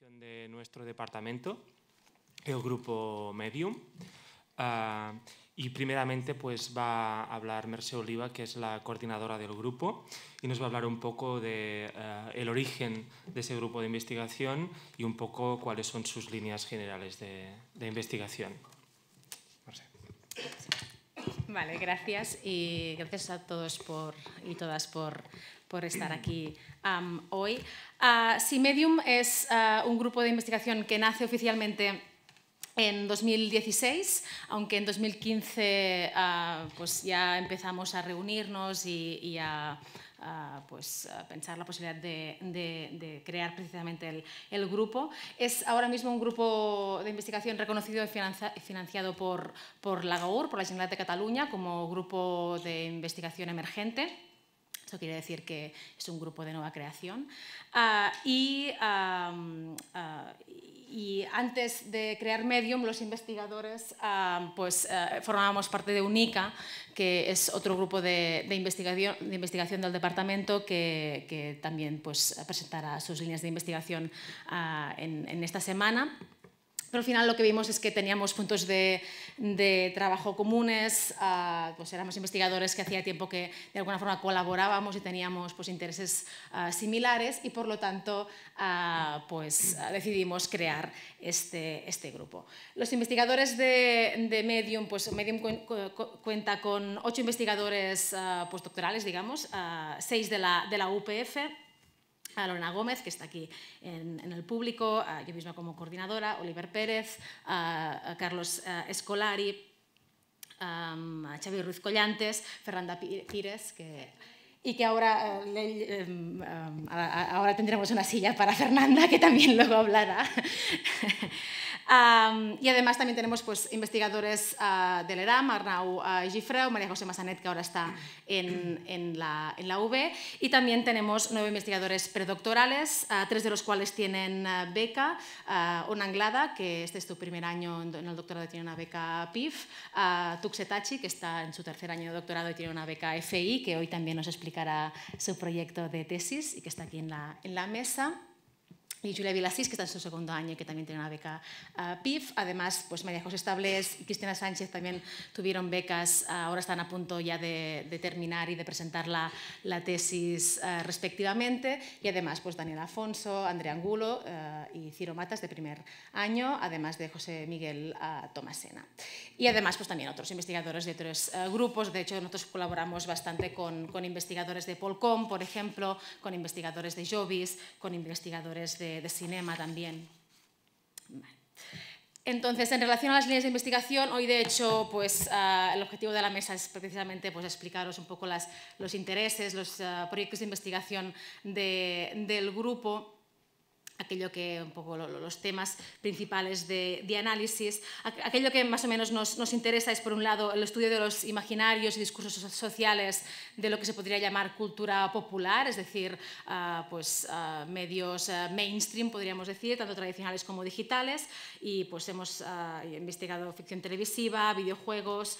de nuestro departamento, el grupo Medium. Ah, y primeramente pues va a hablar Merce Oliva, que es la coordinadora del grupo, y nos va a hablar un poco de eh, el origen de ese grupo de investigación y un poco cuáles son sus líneas generales de, investigación. Vale, gracias y gracias a todos por, y todas por por estar aquí hoy. Uh, ah, Simedium es ah, un grupo de investigación que nace oficialmente en 2016, aunque en 2015 ah, pues ya empezamos a reunirnos y, a, pues, pensar la posibilidad de, crear precisamente el, grupo. Es ahora mismo un grupo de investigación reconocido y financiado por, por la GAUR, por la Generalitat de Cataluña, como grupo de investigación emergente. Eso quiere decir que es un grupo de nueva creación. Ah, ah, y, antes de crear Medium, los investigadores ah, pues, eh, formábamos parte de UNICA, que es otro grupo de, investigación, del departamento que, también pues, presentará sus líneas de investigación en esta semana. Pero al final lo que vimos es que teníamos puntos de, trabajo comunes, ah, pues éramos investigadores que hacía tiempo que de alguna forma colaborábamos y teníamos pues, intereses ah, similares y por lo tanto ah, pues, decidimos crear este, este grupo. Los investigadores de, Medium, pues Medium cuenta con ocho investigadores postdoctorales, digamos, seis de la, de la UPF, a Lorena Gómez, que está aquí en, el público, yo misma como coordinadora, Oliver Pérez, a Carlos Escolari, a Xavi Ruiz Collantes, Ferranda Pires, que y que ahora, eh, em, em, ahora tendremos una silla para Fernanda, que también luego hablará. y además también tenemos pues, investigadores uh, del ERAM, Arnau ah, Gifreu, María José Massanet, que ahora está en, en, la, en, la, y también tenemos nueve investigadores predoctorales, ah, tres de los cuales tienen beca, una anglada, que este es tu primer año en, el doctorado y tiene una beca PIF, Tuxetachi, que está en su tercer año de doctorado y tiene una beca FI, que hoy también nos explica para su proyecto de tesis y que está aquí en la mesa y Julia Vilasís, que está en su segundo año y que también tiene una beca ah, PIF. Además, pues María José Establez y Cristina Sánchez también tuvieron becas, ah, ahora están a punto ya de, terminar y de presentar la, tesis ah, respectivamente. Y además, pues Daniel Afonso, Andrea Angulo y Ciro Matas de primer año, además de José Miguel Tomasena. Y además, pues también otros investigadores de otros grupos. De hecho, nosotros colaboramos bastante con, con investigadores de Polcom, por ejemplo, con investigadores de Jovis, con investigadores de de, cinema también. Entonces, en relación a las líneas de investigación, hoy de hecho, pues ah, el objetivo de la mesa es precisamente pues, explicaros un poco los intereses, los ah, proyectos de investigación del grupo aquello que un poco los temas principales de, análisis. Aquello que más o menos nos, nos, interesa es, por un lado, el estudio de los imaginarios y discursos sociales de lo que se podría llamar cultura popular, es decir, ah, pues, ah, medios ah, mainstream, podríamos decir, tanto tradicionales como digitales, y pues hemos investigado ficción televisiva, videojuegos,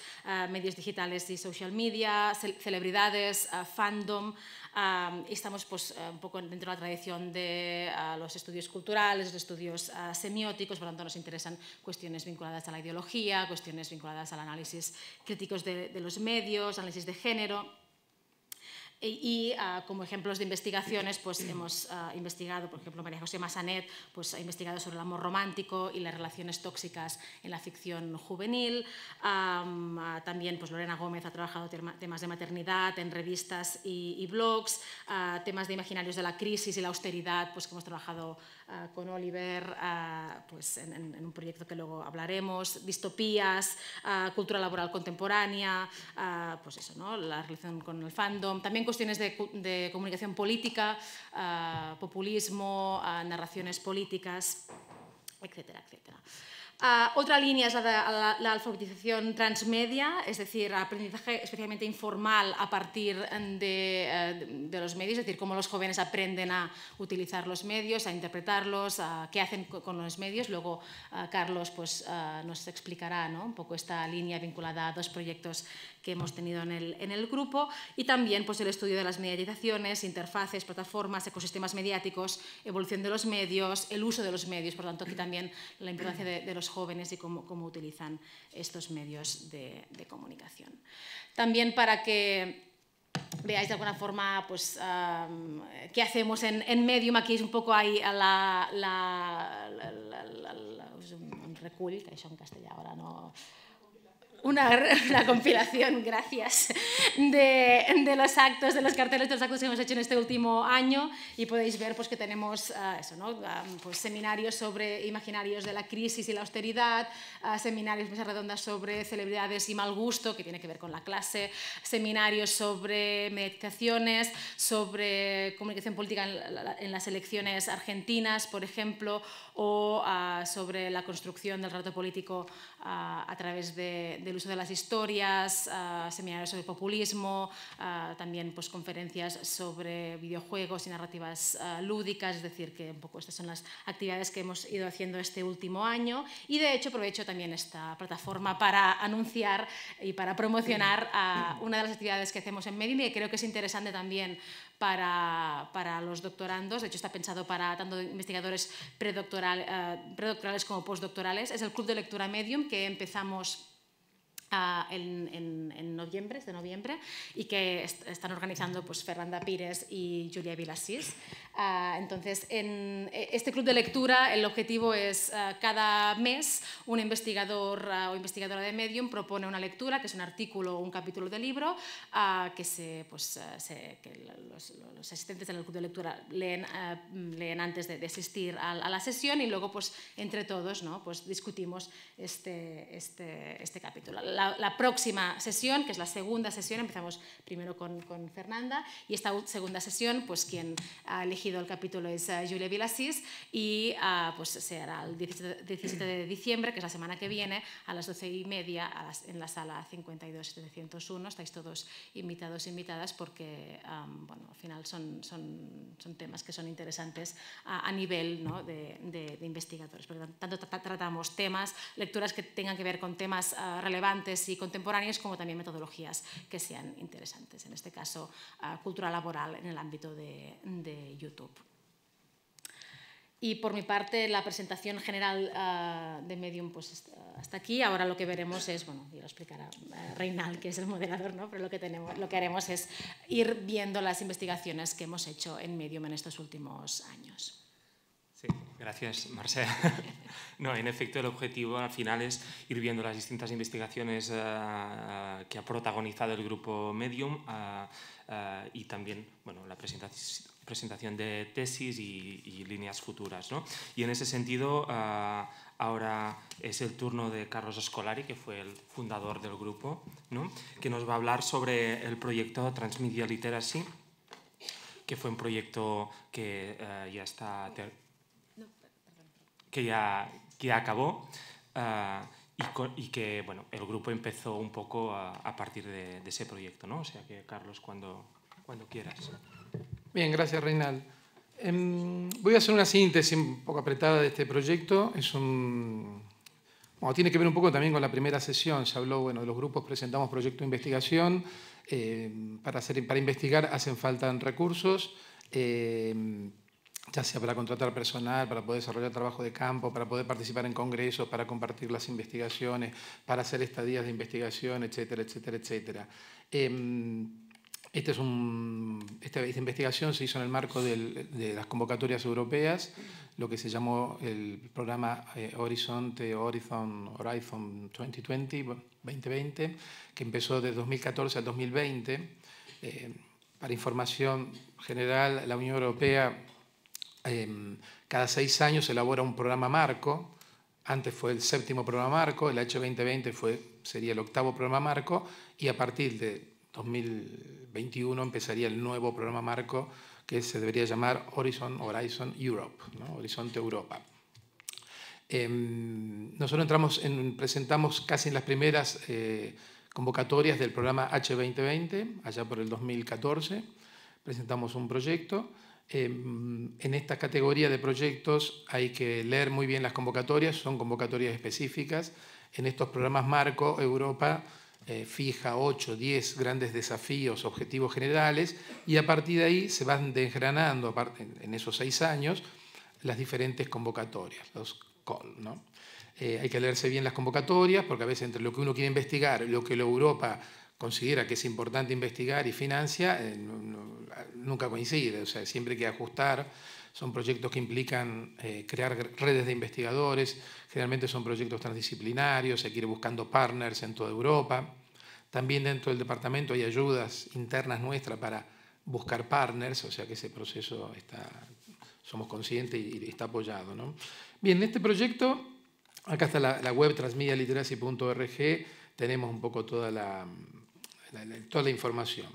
medios digitales y social media, celebridades, fandom, estamos pues, eh, un poco dentro de la tradición de ah, los estudios culturales, los estudios ah, semióticos, por lo tanto nos interesan cuestiones vinculadas a la ideología, cuestiones vinculadas al análisis críticos de los medios, análisis de género. E, y ah, como ejemplos de investigaciones, pues hemos ah, investigado, por ejemplo, María José Massanet pues, ha investigado sobre el amor romántico y las relaciones tóxicas en la ficción juvenil. Ah, también pues, Lorena Gómez ha trabajado temas de maternidad en revistas y, y blogs, temas de imaginarios de la crisis y la austeridad, pues, que hemos trabajado Ah, con Oliver ah, pues en, un proyecto que luego hablaremos, distopías, ah, cultura laboral contemporánea, pues eso, la relación con el fandom, también cuestiones de, de comunicación política, populismo, narraciones políticas, etcétera, etcétera. Ah, otra línea es la, alfabetización transmedia, es decir, aprendizaje especialmente informal a partir eh, eh, de, los medios, es decir, cómo los jóvenes aprenden a utilizar los medios, a interpretarlos, qué hacen con los medios. Luego ah, Carlos pues, ah, nos explicará un poco esta línea vinculada a dos proyectos que hemos tenido en el, en el grupo y también pues, el estudio de las mediatizaciones, interfaces, plataformas, ecosistemas mediáticos, evolución de los medios, el uso de los medios, por lo tanto aquí también la importancia de, los jóvenes y cómo, cómo utilizan estos medios de, comunicación. También para que veáis de alguna forma pues, qué hacemos en, Medium. Aquí es un poco ahí a la... la, un, recull, que no una, compilación, gracias, de, los actos, de los carteles, de los actos que hemos hecho en este último año y podéis ver pues, que tenemos ah, eso, ah, pues, seminarios sobre imaginarios de la crisis y la austeridad, ah, seminarios mesas redondas sobre celebridades y mal gusto, que tiene que ver con la clase, seminarios sobre meditaciones, sobre comunicación política en las elecciones argentinas, por ejemplo, o ah, sobre la construcción del rato político ah, a través del uso de las historias, ah, seminarios sobre populismo, también pues, conferencias sobre videojuegos y narrativas lúdicas, es decir, que un poco estas son las actividades que hemos ido haciendo este último año y de hecho aprovecho también esta plataforma para anunciar y para promocionar una de las actividades que hacemos en Medium y creo que es interesante también para, los doctorandos, de hecho está pensado para tanto investigadores eh, predoctorales como postdoctorales. Es el Club de Lectura Medium que empezamos ah, en, noviembre, noviembre, y que están organizando pues, Fernanda Pires y Julia Vilasís. Ah, entonces, en eh, este club de lectura, el objetivo es ah, cada mes un investigador ah, o investigadora de Medium propone una lectura, que es un artículo o un capítulo de libro, que, se, pues, que los, los, asistentes el club de lectura leen, leen antes de, asistir a, la sesión y luego, pues, entre todos, ¿no? pues, discutimos este, este, este capítulo. La, próxima sesión, que es la segunda sesión, empezamos primero con, con Fernanda, y esta segunda sesión, pues, quien elegido el capítulo es Julia Vilasís y ah, pues, se pues será el 17 de diciembre, que es la semana que viene, a las 12 y media en la sala 52701. Estáis todos invitados e invitadas porque bueno, al final son, son, son, temas que son interesantes a, nivel de, investigadores. Porque tanto tratamos temas, lecturas que tengan que ver con temas ah, relevantes y contemporáneos, como también metodologías que sean interesantes. En este caso, ah, cultura laboral en el ámbito de, de y por mi parte, la presentación general ah, de Medium, pues hasta aquí. Ahora lo que veremos es, bueno, y lo explicará eh, Reinal, que es el moderador, ¿no? Pero lo que, tenemos, lo que haremos es ir viendo las investigaciones que hemos hecho en Medium en estos últimos años. Sí, gracias, Marcela. No, en efecto, el objetivo al final es ir viendo las distintas investigaciones ah, que ha protagonizado el grupo Medium ah, y también bueno, la presentación presentación de tesis y, líneas futuras. ¿no? Y en ese sentido, ah, ahora es el turno de Carlos Escolari, que fue el fundador del grupo, ¿no? que nos va a hablar sobre el proyecto Transmedia Literacy, que fue un proyecto que eh, ya está... que ya, que acabó. Ah, y, que bueno, el grupo empezó un poco a, partir de, de, ese proyecto, ¿no? O sea que Carlos, cuando, cuando quieras. Bien, gracias Reinal. Em, voy a hacer una síntesis un poco apretada de este proyecto. Es un, bueno, tiene que ver un poco también con la primera sesión. Se habló, bueno, de los grupos presentamos proyectos de investigación. Em, para, hacer, para investigar hacen falta recursos. Em, ya sea para contratar personal, para poder desarrollar trabajo de campo, para poder participar en congresos, para compartir las investigaciones, para hacer estadías de investigación, etcétera, etcétera, etcétera. Este es un, esta, investigación se hizo en el marco de las convocatorias europeas, lo que se llamó el programa eh, Horizon, Horizon 2020, 2020, que empezó de 2014 a 2020. Eh, para información general, la Unión Europea em, cada seis años elabora un programa marco. Antes fue el séptimo programa marco, el H2020 fue, sería el octavo programa marco, y a partir de 2021 empezaría el nuevo programa marco que se debería llamar Horizon, Horizon Europe, ¿no? Horizonte Europa. Em, nosotros entramos en, presentamos casi en las primeras eh, convocatorias del programa H2020, allá por el 2014, presentamos un proyecto. Em, en esta categoría de proyectos hay que leer muy bien las convocatorias, son convocatorias específicas. En estos programas Marco Europa eh, fija 8, 10 grandes desafíos, objetivos generales, y a partir de ahí se van desgranando, en esos seis años, las diferentes convocatorias, los call. ¿no? Eh, hay que leerse bien las convocatorias, porque a veces entre lo que uno quiere investigar, lo que la Europa considera que es importante investigar y financia, eh, nunca coincide, o sea, siempre hay que ajustar son proyectos que implican eh, crear redes de investigadores, generalmente son proyectos transdisciplinarios, hay que ir buscando partners en toda Europa. También dentro del departamento hay ayudas internas nuestras para buscar partners, o sea que ese proceso está, somos conscientes y está apoyado. Bien, en este proyecto, acá está la, web transmedialiteracy.org, tenemos un poco toda la, toda la información.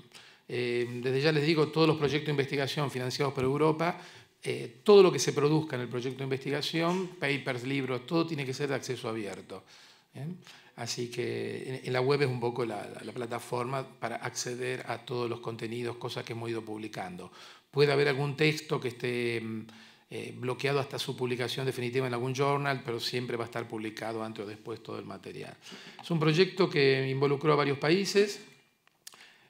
Eh, desde ya les digo, todos los proyectos de investigación financiados por Europa eh, todo lo que se produzca en el proyecto de investigación, papers, libros, todo tiene que ser de acceso abierto. Así que en, la web es un poco la, plataforma para acceder a todos los contenidos, cosas que hemos ido publicando. Puede haber algún texto que esté mm, eh, bloqueado hasta su publicación definitiva en algún journal, pero siempre va a estar publicado antes o después todo el material. Es un proyecto que involucró a varios países.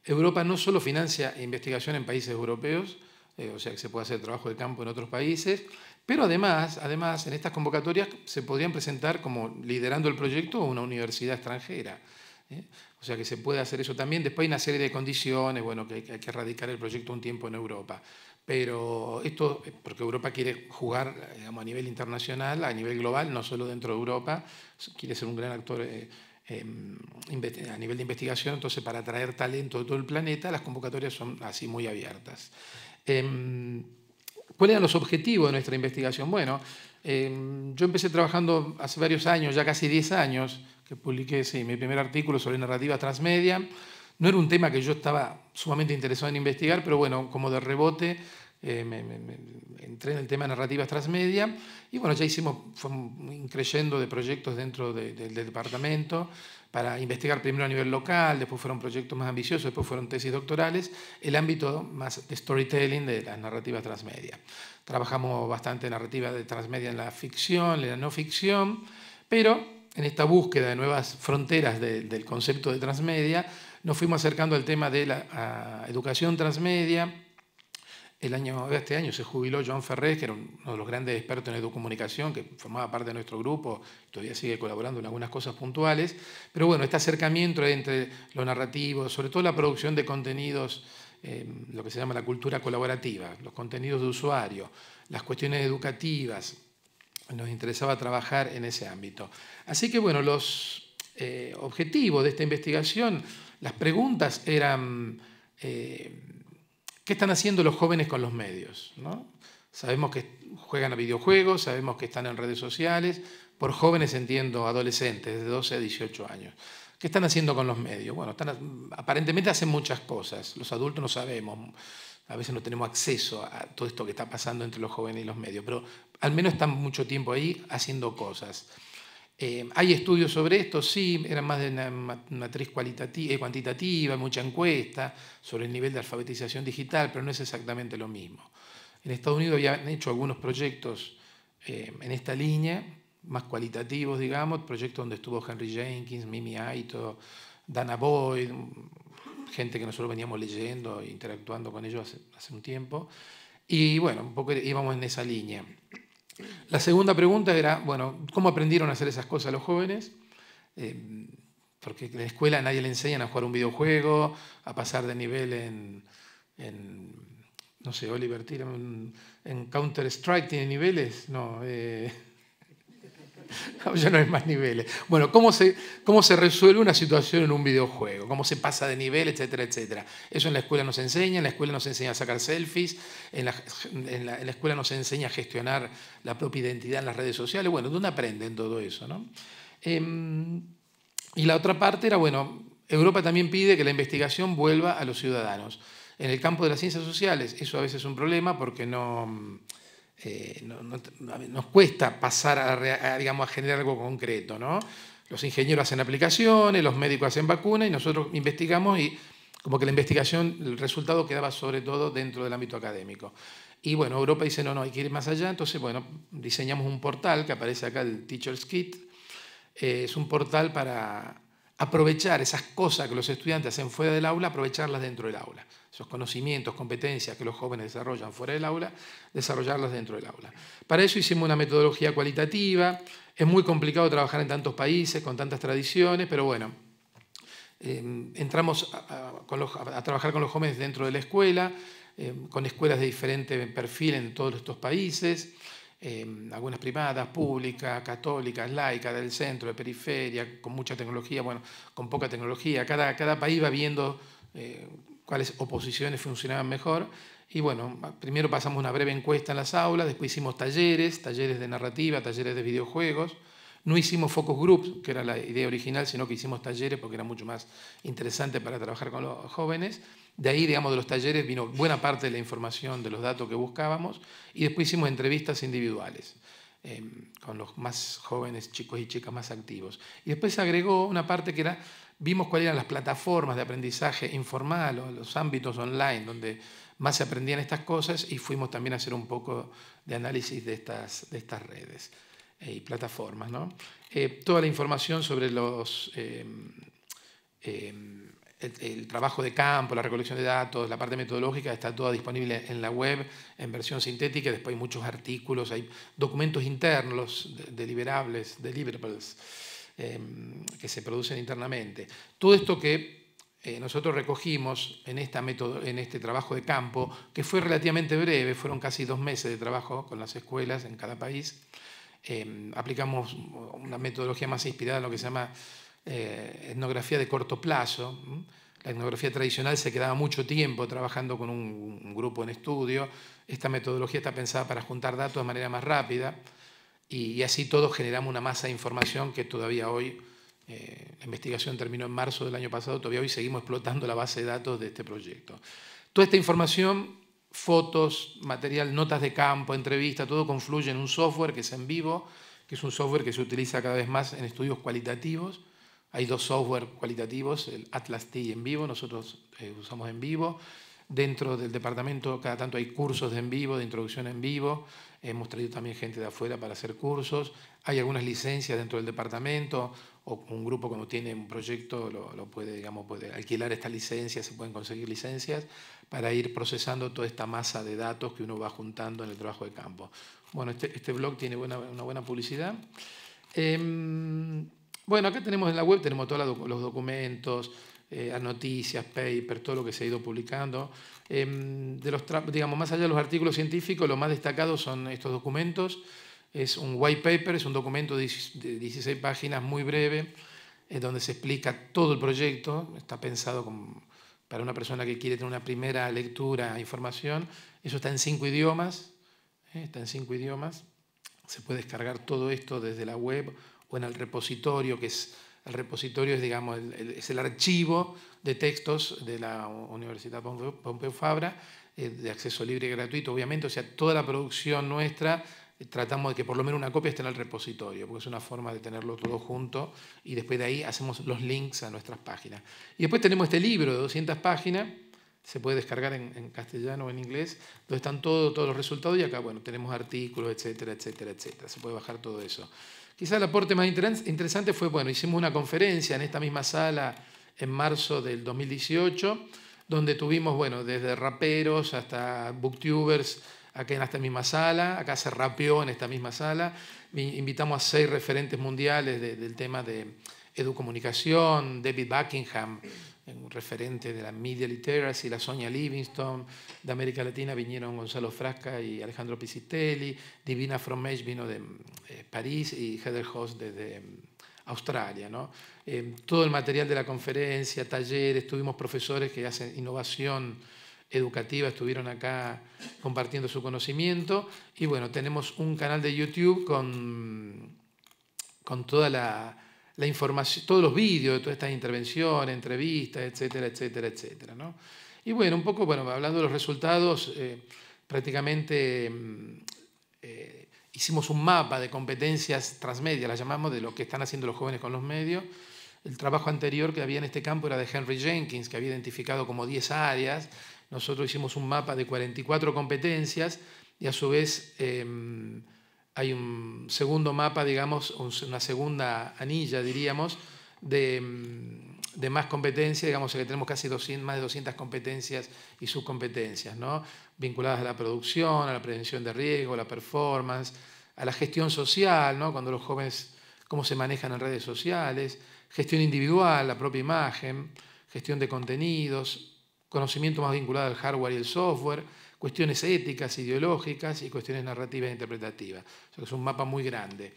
Europa no solo financia investigación en países europeos, eh, o sea que se puede hacer trabajo de campo en otros países, pero además, además en estas convocatorias se podrían presentar como liderando el proyecto una universidad extranjera. ¿eh? O sea que se puede hacer eso también. Después hay una serie de condiciones, bueno, que hay, que erradicar el proyecto un tiempo en Europa. Pero esto, porque Europa quiere jugar a nivel internacional, a nivel global, no solo dentro de Europa, quiere ser un gran actor eh, em, a nivel de investigación, entonces para atraer talento de todo el planeta, las convocatorias son así muy abiertas. Em, ¿Cuáles eran los objetivos de nuestra investigación? Bueno, em, yo empecé trabajando hace varios años, ya casi 10 años, que publiqué mi primer artículo sobre narrativa transmedia. No era un tema que yo estaba sumamente interesado en investigar, pero bueno, como de rebote eh, entré en el tema narrativa narrativas transmedia y bueno, ya hicimos, fue un creyendo de proyectos dentro del departamento para investigar primero a nivel local, después fueron proyectos más ambiciosos, después fueron tesis doctorales, el ámbito más de storytelling de las narrativas transmedia. Trabajamos bastante narrativa de transmedia en la ficción, en la no ficción, pero en esta búsqueda de nuevas fronteras del concepto de transmedia, nos fuimos acercando al tema de la educación transmedia, el año, este año se jubiló John Ferrés, que era uno de los grandes expertos en educomunicación, que formaba parte de nuestro grupo, todavía sigue colaborando en algunas cosas puntuales. Pero bueno, este acercamiento entre lo narrativo, sobre todo la producción de contenidos, eh, lo que se llama la cultura colaborativa, los contenidos de usuario, las cuestiones educativas, nos interesaba trabajar en ese ámbito. Así que bueno, los eh, objetivos de esta investigación, las preguntas eran... Eh, ¿Qué están haciendo los jóvenes con los medios? Sabemos que juegan a videojuegos, sabemos que están en redes sociales, por jóvenes entiendo adolescentes de 12 a 18 años. ¿Qué están haciendo con los medios? Bueno, están, aparentemente hacen muchas cosas, los adultos no sabemos, a veces no tenemos acceso a todo esto que está pasando entre los jóvenes y los medios, pero al menos están mucho tiempo ahí haciendo cosas. Eh, ¿Hay estudios sobre esto? Sí, eran más de una matriz eh, cuantitativa, mucha encuesta sobre el nivel de alfabetización digital, pero no es exactamente lo mismo. En Estados Unidos habían hecho algunos proyectos eh, en esta línea, más cualitativos, digamos, proyectos donde estuvo Henry Jenkins, Mimi Aito, Dana Boyd, gente que nosotros veníamos leyendo e interactuando con ellos hace, hace un tiempo. Y bueno, un poco íbamos en esa línea. La segunda pregunta era, bueno, ¿cómo aprendieron a hacer esas cosas los jóvenes? Eh, porque en la escuela nadie le enseñan a jugar un videojuego, a pasar de nivel en, no sé, Oliver, en Counter-Strike, ¿tiene niveles? No. Eh, ya no hay más niveles. Bueno, ¿cómo se, ¿cómo se resuelve una situación en un videojuego? ¿Cómo se pasa de nivel, etcétera, etcétera? Eso en la escuela nos enseña, en la escuela nos enseña a sacar selfies, en la, escuela nos enseña a gestionar la propia identidad en las redes sociales. Bueno, ¿dónde aprenden todo eso? Em, y la otra parte era, bueno, Europa también pide que la investigación vuelva a los ciudadanos. En el campo de las ciencias sociales, eso a veces es un problema porque no eh, no, nos cuesta pasar a, digamos, a generar algo concreto. ¿no? Los ingenieros hacen aplicaciones, los médicos hacen vacunas y nosotros investigamos y como que la investigación, el resultado quedaba sobre todo dentro del ámbito académico. Y bueno, Europa dice, no, no, hay que ir más allá, entonces bueno, diseñamos un portal que aparece acá, el Teacher's Kit. Eh, es un portal para aprovechar esas cosas que los estudiantes hacen fuera del aula, aprovecharlas dentro del aula. Esos conocimientos, competencias que los jóvenes desarrollan fuera del aula, desarrollarlas dentro del aula. Para eso hicimos una metodología cualitativa. Es muy complicado trabajar en tantos países, con tantas tradiciones, pero bueno, em, entramos a, trabajar con los jóvenes dentro de la escuela, em, con escuelas de diferente perfil en todos estos países. Em, algunas privadas, públicas, católicas, laicas, del centro, de periferia, con mucha tecnología, bueno, con poca tecnología. Cada, país va viendo eh, cuáles oposiciones funcionaban mejor. Y bueno, primero pasamos una breve encuesta en las aulas, después hicimos talleres, talleres de narrativa, talleres de videojuegos. No hicimos focus groups, que era la idea original, sino que hicimos talleres porque era mucho más interesante para trabajar con los jóvenes. De ahí, digamos, de los talleres vino buena parte de la información, de los datos que buscábamos, y después hicimos entrevistas individuales em, con los más jóvenes, chicos y chicas más activos. Y después se agregó una parte que era, vimos cuáles eran las plataformas de aprendizaje informal o los ámbitos online donde más se aprendían estas cosas y fuimos también a hacer un poco de análisis de estas, de estas redes eh, y plataformas. Eh, toda la información sobre los... Em, em, el, trabajo de campo, la recolección de datos, la parte metodológica, está toda disponible en la web en versión sintética. Después hay muchos artículos, hay documentos internos, deliberables, em, que se producen internamente. Todo esto que eh, nosotros recogimos en, esta en este trabajo de campo, que fue relativamente breve, fueron casi dos meses de trabajo con las escuelas en cada país. Em, aplicamos una metodología más inspirada en lo que se llama eh, etnografía de corto plazo. La etnografía tradicional se quedaba mucho tiempo trabajando con un, grupo en estudio. Esta metodología está pensada para juntar datos de manera más rápida y, así todos generamos una masa de información que todavía hoy, eh, la investigación terminó en marzo del año pasado, todavía hoy seguimos explotando la base de datos de este proyecto. Toda esta información, fotos, material, notas de campo, entrevista, todo confluye en un software que es en vivo, que es un software que se utiliza cada vez más en estudios cualitativos hay dos software cualitativos, el Atlas T en vivo, nosotros eh, usamos en vivo. Dentro del departamento cada tanto hay cursos de en vivo, de introducción en vivo. Hemos traído también gente de afuera para hacer cursos. Hay algunas licencias dentro del departamento o un grupo cuando tiene un proyecto lo, puede, digamos, puede alquilar esta licencia, se pueden conseguir licencias para ir procesando toda esta masa de datos que uno va juntando en el trabajo de campo. Bueno, este, este blog tiene una buena publicidad. Em, bueno, acá tenemos en la web, tenemos todos los documentos, eh, noticias, paper, todo lo que se ha ido publicando. Em, de los digamos, más allá de los artículos científicos, lo más destacado son estos documentos. Es un white paper, es un documento de 16 páginas muy breve, en donde se explica todo el proyecto. Está pensado para una persona que quiere tener una primera lectura, e información. Eso está en cinco idiomas. ¿eh? está en cinco idiomas. Se puede descargar todo esto desde la web en el repositorio, que es el repositorio es, digamos, es el archivo de textos de la Universidad Pompeu, Fabra, eh, de acceso libre y gratuito, obviamente, o sea, toda la producción nuestra eh, tratamos de que por lo menos una copia esté en el repositorio, porque es una forma de tenerlo todo junto y después de ahí hacemos los links a nuestras páginas. Y después tenemos este libro de 200 páginas, se puede descargar en, castellano o en inglés, donde están todos los resultados y acá, bueno, tenemos artículos, etcétera, etcétera, etcétera, se puede bajar todo eso. Quizás el aporte más interesante fue, bueno, hicimos una conferencia en esta misma sala en marzo del 2018, donde tuvimos, bueno, desde raperos hasta booktubers, acá en esta misma sala, acá se rapeó en esta misma sala, invitamos a seis referentes mundiales del tema de educomunicación, David Buckingham, un referente de la media literacy, la Sonia Livingston, de América Latina vinieron Gonzalo Frasca y Alejandro Pisitelli, Divina Fromage vino de eh, París y Heather Hoss desde mm, Australia. ¿no? Eh, todo el material de la conferencia, talleres, tuvimos profesores que hacen innovación educativa, estuvieron acá compartiendo su conocimiento y bueno, tenemos un canal de YouTube con, con toda la la información, todos los vídeos de todas estas intervenciones, entrevistas, etcétera, etcétera, etcétera. ¿no? Y bueno, un poco, bueno, hablando de los resultados, eh, prácticamente mm, eh, hicimos un mapa de competencias transmedia, las llamamos, de lo que están haciendo los jóvenes con los medios. El trabajo anterior que había en este campo era de Henry Jenkins, que había identificado como 10 áreas. Nosotros hicimos un mapa de 44 competencias y a su vez... Em, hay un segundo mapa, digamos, una segunda anilla, diríamos, de, mm, más competencias, digamos que tenemos casi más de 200 competencias y subcompetencias, ¿no? vinculadas a la producción, a la prevención de riesgo, a la performance, a la gestión social, ¿no? cuando los jóvenes, cómo se manejan en redes sociales, gestión individual, la propia imagen, gestión de contenidos, conocimiento más vinculado al hardware y el software, cuestiones éticas, ideológicas y cuestiones narrativas e interpretativas. es un mapa muy grande.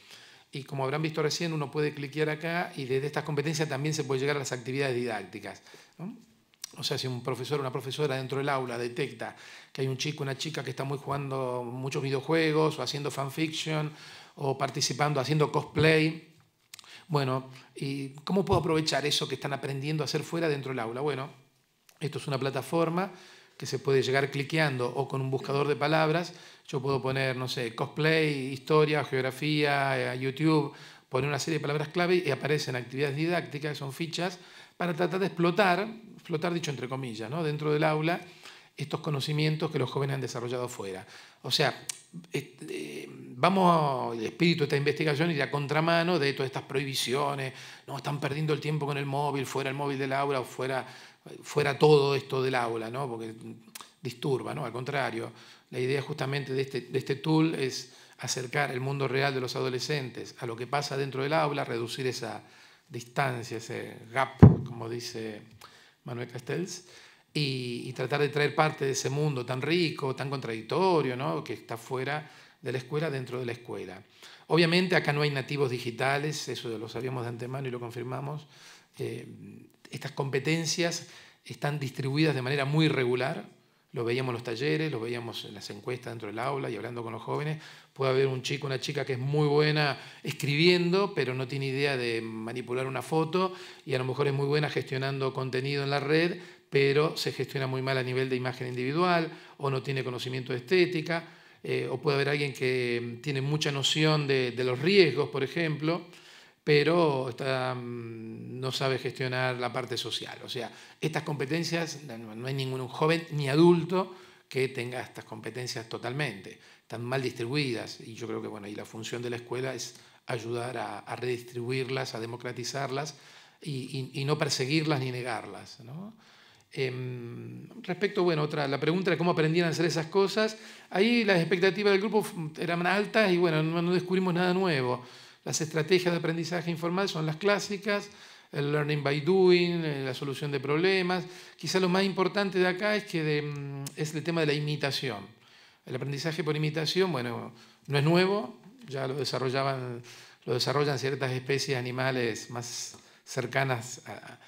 Y como habrán visto recién, uno puede cliquear acá y desde estas competencias también se puede llegar a las actividades didácticas. O sea, si un profesor o una profesora dentro del aula detecta que hay un chico o una chica que está muy jugando muchos videojuegos o haciendo fanfiction o participando, haciendo cosplay, bueno, ¿y cómo puedo aprovechar eso que están aprendiendo a hacer fuera dentro del aula? Bueno, esto es una plataforma que se puede llegar cliqueando o con un buscador de palabras. Yo puedo poner, no sé, cosplay, historia, geografía, eh, YouTube, poner una serie de palabras clave y aparecen actividades didácticas, son fichas, para tratar de explotar, explotar dicho entre comillas, dentro del aula, estos conocimientos que los jóvenes han desarrollado fuera. O sea, eh, eh, vamos, el espíritu de esta investigación y a contramano de todas estas prohibiciones, no están perdiendo el tiempo con el móvil, fuera el móvil del aula o fuera fuera todo esto del aula, ¿no? porque disturba, ¿no? al contrario, la idea justamente de este, de este tool es acercar el mundo real de los adolescentes a lo que pasa dentro del aula, reducir esa distancia, ese gap, como dice Manuel Castells, y, tratar de traer parte de ese mundo tan rico, tan contradictorio, ¿no? que está fuera de la escuela, dentro de la escuela. Obviamente acá no hay nativos digitales, eso lo sabíamos de antemano y lo confirmamos. Eh, estas competencias están distribuidas de manera muy irregular. Lo veíamos en los talleres, lo veíamos en las encuestas dentro del aula y hablando con los jóvenes. Puede haber un chico, una chica que es muy buena escribiendo, pero no tiene idea de manipular una foto y a lo mejor es muy buena gestionando contenido en la red, pero se gestiona muy mal a nivel de imagen individual o no tiene conocimiento de estética. Eh, o puede haber alguien que tiene mucha noción de los riesgos, por ejemplo, pero mm, no sabe gestionar la parte social. O sea, estas competencias, no hay ningún joven ni adulto que tenga estas competencias totalmente, están mal distribuidas y yo creo que bueno, y la función de la escuela es ayudar a, redistribuirlas, a democratizarlas y, no perseguirlas ni negarlas. ¿no? Em, respecto, bueno, otra, la pregunta de cómo aprendían a hacer esas cosas, ahí las expectativas del grupo eran altas y bueno, no descubrimos nada nuevo. Las estrategias de aprendizaje informal son las clásicas, el learning by doing, eh, la solución de problemas. Quizá lo más importante de acá es, que mm, es el tema de la imitación. El aprendizaje por imitación, bueno, no es nuevo, ya lo, desarrollaban, lo desarrollan ciertas especies animales más cercanas a,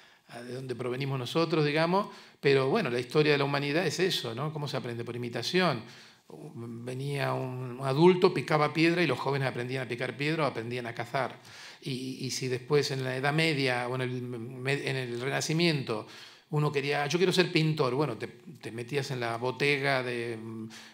donde provenimos nosotros, digamos, pero bueno, la historia de la humanidad es eso, ¿no? Cómo se aprende por imitación venía un adulto, picaba piedra y los jóvenes aprendían a picar piedra o aprendían a cazar. Y, si después en la Edad Media o en el, Renacimiento uno quería, ah, yo quiero ser pintor, bueno, te, metías en la botega de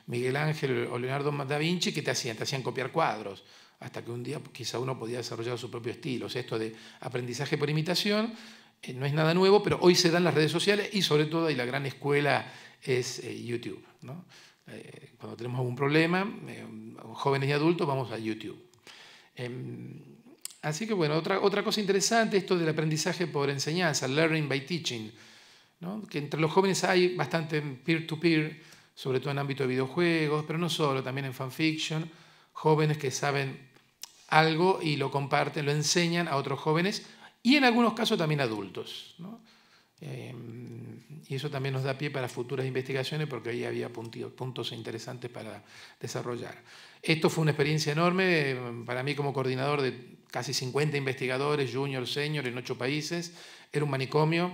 Miguel Ángel o Leonardo da Vinci, que te hacían? Te hacían copiar cuadros hasta que un día quizá uno podía desarrollar su propio estilo. O sea, esto de aprendizaje por imitación eh, no es nada nuevo, pero hoy se dan las redes sociales y sobre todo y la gran escuela es eh, YouTube. ¿no? Eh, cuando tenemos algún problema, eh, jóvenes y adultos, vamos a YouTube. Em, así que bueno, otra, cosa interesante, esto del aprendizaje por enseñanza, learning by teaching, que entre los jóvenes hay bastante peer-to-peer, sobre todo en ámbito de videojuegos, pero no solo, también en fanfiction, jóvenes que saben algo y lo comparten, lo enseñan a otros jóvenes y en algunos casos también adultos. Em, y eso también nos da pie para futuras investigaciones porque ahí había puntos interesantes para desarrollar. Esto fue una experiencia enorme para mí como coordinador de casi 50 investigadores, junior, senior, en ocho países. Era un manicomio.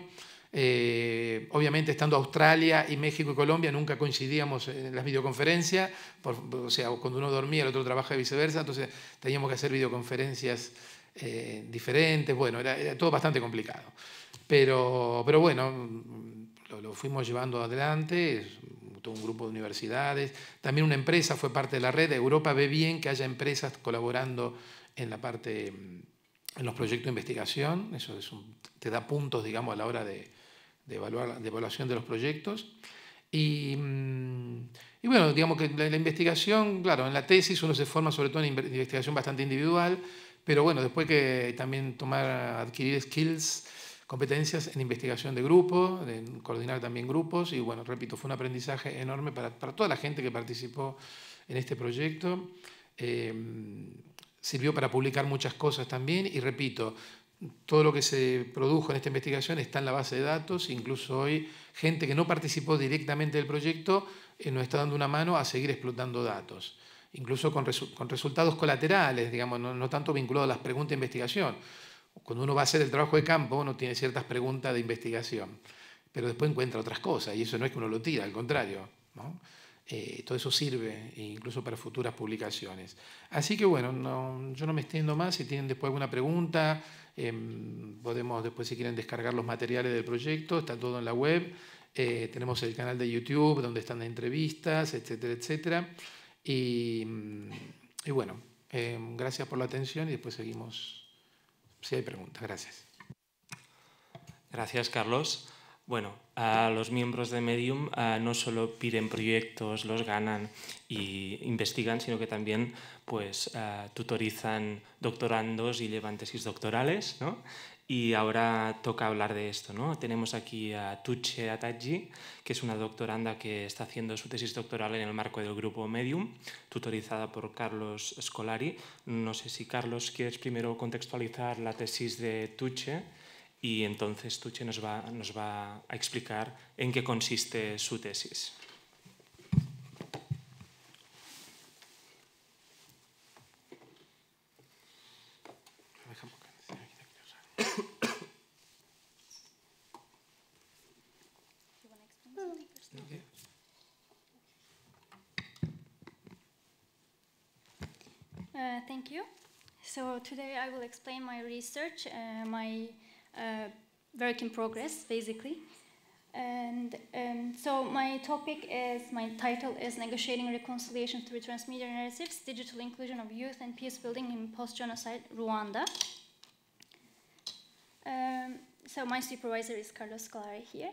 Eh, obviamente estando Australia y México y Colombia nunca coincidíamos en las videoconferencias, o sea, cuando uno dormía el otro trabajaba y viceversa, entonces teníamos que hacer videoconferencias eh, diferentes, bueno, era todo bastante complicado. Pero, pero bueno, lo, fuimos llevando adelante, todo un grupo de universidades. También una empresa fue parte de la red. Europa ve bien que haya empresas colaborando en la parte, en los proyectos de investigación. Eso te da puntos, digamos, a la hora de, de, evaluar, de evaluación de los proyectos. Y, y, bueno, digamos que la, investigación, claro, en la tesis uno se forma sobre todo en investigación bastante individual, pero bueno, después que también tomar, adquirir skills competencias en investigación de grupo, en coordinar también grupos y bueno, repito, fue un aprendizaje enorme para, toda la gente que participó en este proyecto. Eh, sirvió para publicar muchas cosas también y repito, todo lo que se produjo en esta investigación está en la base de datos, incluso hoy gente que no participó directamente del proyecto eh, nos está dando una mano a seguir explotando datos, incluso con, resultados colaterales, digamos, no, no tanto vinculados a las preguntas de investigación, cuando uno va a hacer el trabajo de campo, uno tiene ciertas preguntas de investigación, pero después encuentra otras cosas, y eso no es que uno lo tira, al contrario. Eh, todo eso sirve e incluso para futuras publicaciones. Así que bueno, yo no me extiendo más. Si tienen después alguna pregunta, em, podemos después si quieren descargar los materiales del proyecto, está todo en la web. Eh, tenemos el canal de YouTube donde están las entrevistas, etcétera, etcétera. y bueno, em, gracias por la atención y después seguimos. Si hay preguntas, gracias. Gracias, Carlos. Bueno, a los miembros de Medium ah, no solo piden proyectos, los ganan y investigan, sino que también pues, ah, tutorizan doctorandos y llevan tesis doctorales, ¿no? Y ahora toca hablar de esto, ¿no? Tenemos aquí a Tuche Ataji, que es una doctoranda que está haciendo su tesis doctoral en el marco del grupo Medium, tutorizada por Carlos Scolari. No sé si, Carlos, quieres primero contextualizar la tesis de Tuche y entonces Tuche nos va a explicar en qué consiste su tesis. Uh, thank you. So today I will explain my research, uh, my uh, work in progress, basically. And um, so my topic is, my title is Negotiating Reconciliation Through Transmedia Narratives, Digital Inclusion of Youth and Peace Building in Post-Genocide Rwanda. Um, so my supervisor is Carlos Scolari here.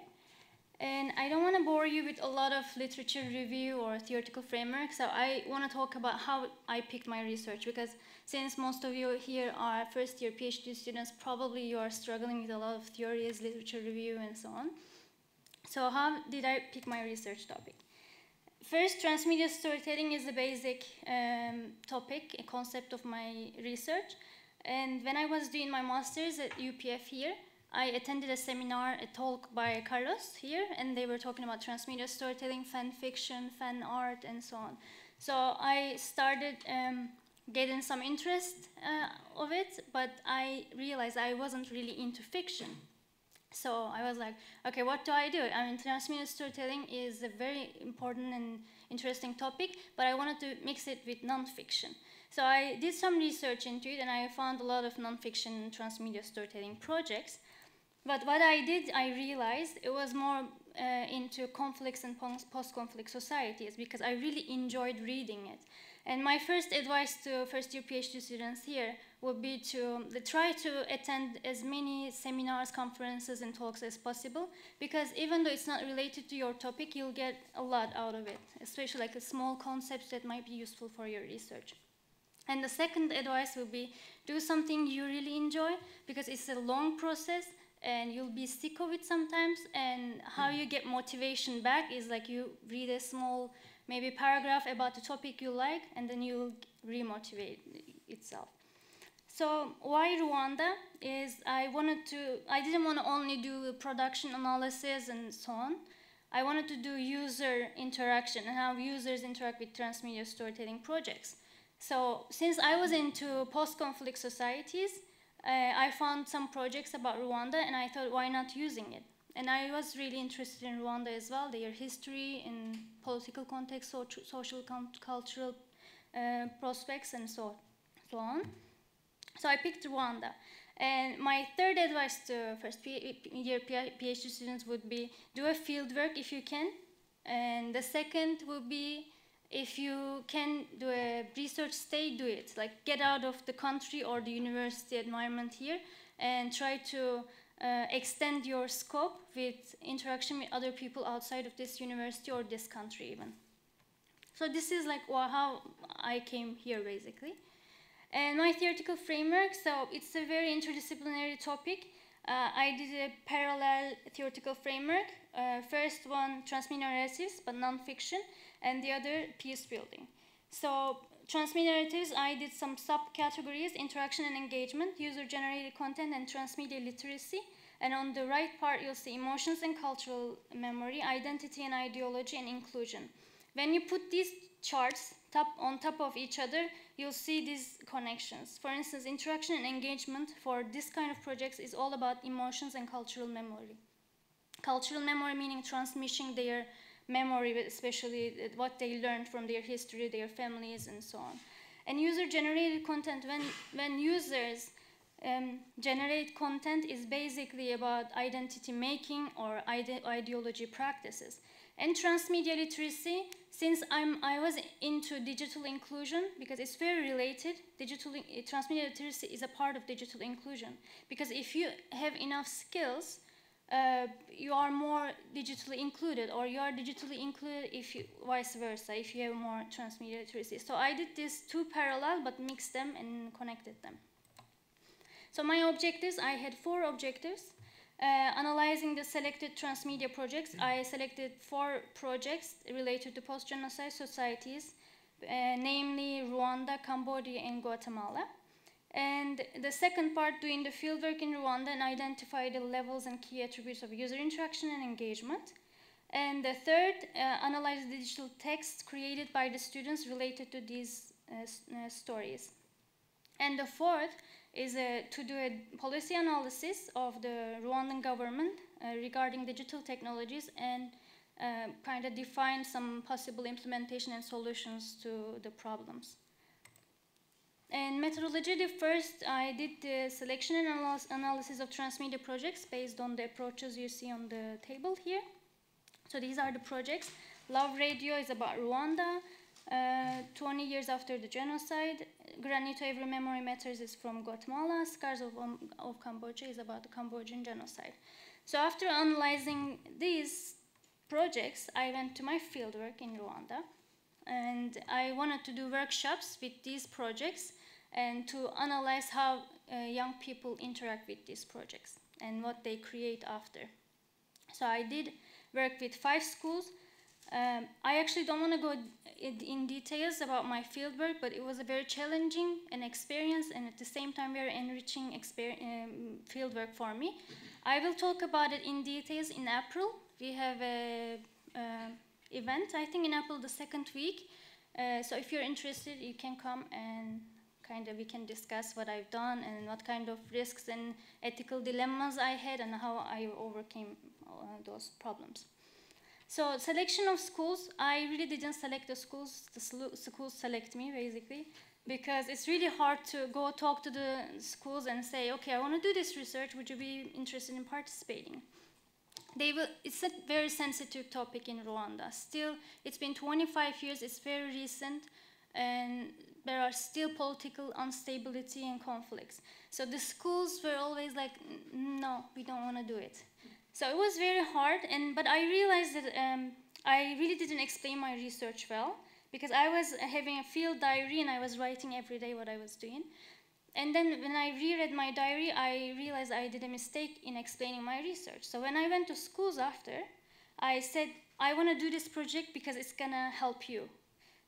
And I don't want to bore you with a lot of literature review or theoretical framework, so I want to talk about how I picked my research because since most of you here are first year PhD students, probably you are struggling with a lot of theories, literature review, and so on. So how did I pick my research topic? First, transmedia storytelling is the basic um, topic, a concept of my research. And when I was doing my master's at UPF here, I attended a seminar, a talk by Carlos here, and they were talking about transmedia storytelling, fan fiction, fan art, and so on. So I started um, getting some interest uh, of it, but I realized I wasn't really into fiction. So I was like, okay, what do I do? I mean, transmedia storytelling is a very important and interesting topic, but I wanted to mix it with nonfiction. So I did some research into it, and I found a lot of nonfiction transmedia storytelling projects. But what I did, I realized it was more uh, into conflicts and post-conflict societies because I really enjoyed reading it. And my first advice to first-year PhD students here would be to um, try to attend as many seminars, conferences, and talks as possible because even though it's not related to your topic, you'll get a lot out of it, especially like small concepts that might be useful for your research. And the second advice would be do something you really enjoy because it's a long process and you'll be sick of it sometimes and how you get motivation back is like you read a small maybe paragraph about the topic you like and then you'll remotivate itself so why rwanda is i wanted to i didn't want to only do production analysis and so on i wanted to do user interaction and how users interact with transmedia storytelling projects so since i was into post-conflict societies uh, I found some projects about Rwanda and I thought, why not using it? And I was really interested in Rwanda as well, their history and political context, so social, cultural uh, prospects, and so, so on. So I picked Rwanda. And my third advice to first year PhD students would be do a field work if you can. And the second would be if you can do a research stay, do it. Like get out of the country or the university environment here and try to uh, extend your scope with interaction with other people outside of this university or this country even. So this is like well, how I came here basically. And my theoretical framework, so it's a very interdisciplinary topic. Uh, I did a parallel theoretical framework. Uh, first one, transmedia narratives, but non-fiction and the other peace building. So transmedia narratives, I did some subcategories, interaction and engagement, user-generated content and transmedia literacy. And on the right part, you'll see emotions and cultural memory, identity and ideology, and inclusion. When you put these charts top, on top of each other, you'll see these connections. For instance, interaction and engagement for this kind of projects is all about emotions and cultural memory. Cultural memory meaning transmitting their memory, especially what they learned from their history, their families, and so on. And user-generated content, when, when users um, generate content, is basically about identity making or ide ideology practices. And transmedia literacy, since I'm, I was into digital inclusion, because it's very related, digital transmedia literacy is a part of digital inclusion. Because if you have enough skills, uh, you are more digitally included or you are digitally included if you vice versa if you have more transmedia literacy so i did these two parallel but mixed them and connected them so my objectives i had four objectives uh, analyzing the selected transmedia projects i selected four projects related to post-genocide societies uh, namely rwanda cambodia and guatemala and the second part, doing the fieldwork in Rwanda and identify the levels and key attributes of user interaction and engagement. And the third, uh, analyze the digital text created by the students related to these uh, uh, stories. And the fourth is uh, to do a policy analysis of the Rwandan government uh, regarding digital technologies and uh, kind of define some possible implementation and solutions to the problems. And methodology, the first I did the selection and analysis of transmedia projects based on the approaches you see on the table here. So these are the projects. Love Radio is about Rwanda, uh, 20 years after the genocide. Granito Every Memory Matters is from Guatemala. Scars of, um, of Cambodia is about the Cambodian genocide. So after analyzing these projects, I went to my fieldwork in Rwanda and I wanted to do workshops with these projects and to analyze how uh, young people interact with these projects and what they create after. So I did work with five schools. Um, I actually don't want to go in details about my fieldwork, but it was a very challenging an experience and at the same time very enriching um, fieldwork for me. I will talk about it in details in April. We have a, a event, I think in April the second week. Uh, so if you're interested, you can come and kind of we can discuss what I've done and what kind of risks and ethical dilemmas I had and how I overcame those problems. So selection of schools, I really didn't select the schools. The schools select me basically because it's really hard to go talk to the schools and say, okay, I want to do this research. Would you be interested in participating? they will, it's a very sensitive topic in Rwanda. Still, it's been 25 years, it's very recent, and there are still political instability and conflicts. So the schools were always like, no, we don't want to do it. So it was very hard, and but I realized that um, I really didn't explain my research well because I was having a field diary and I was writing every day what I was doing. And then when I reread my diary, I realized I did a mistake in explaining my research. So when I went to schools after, I said, I want to do this project because it's going to help you.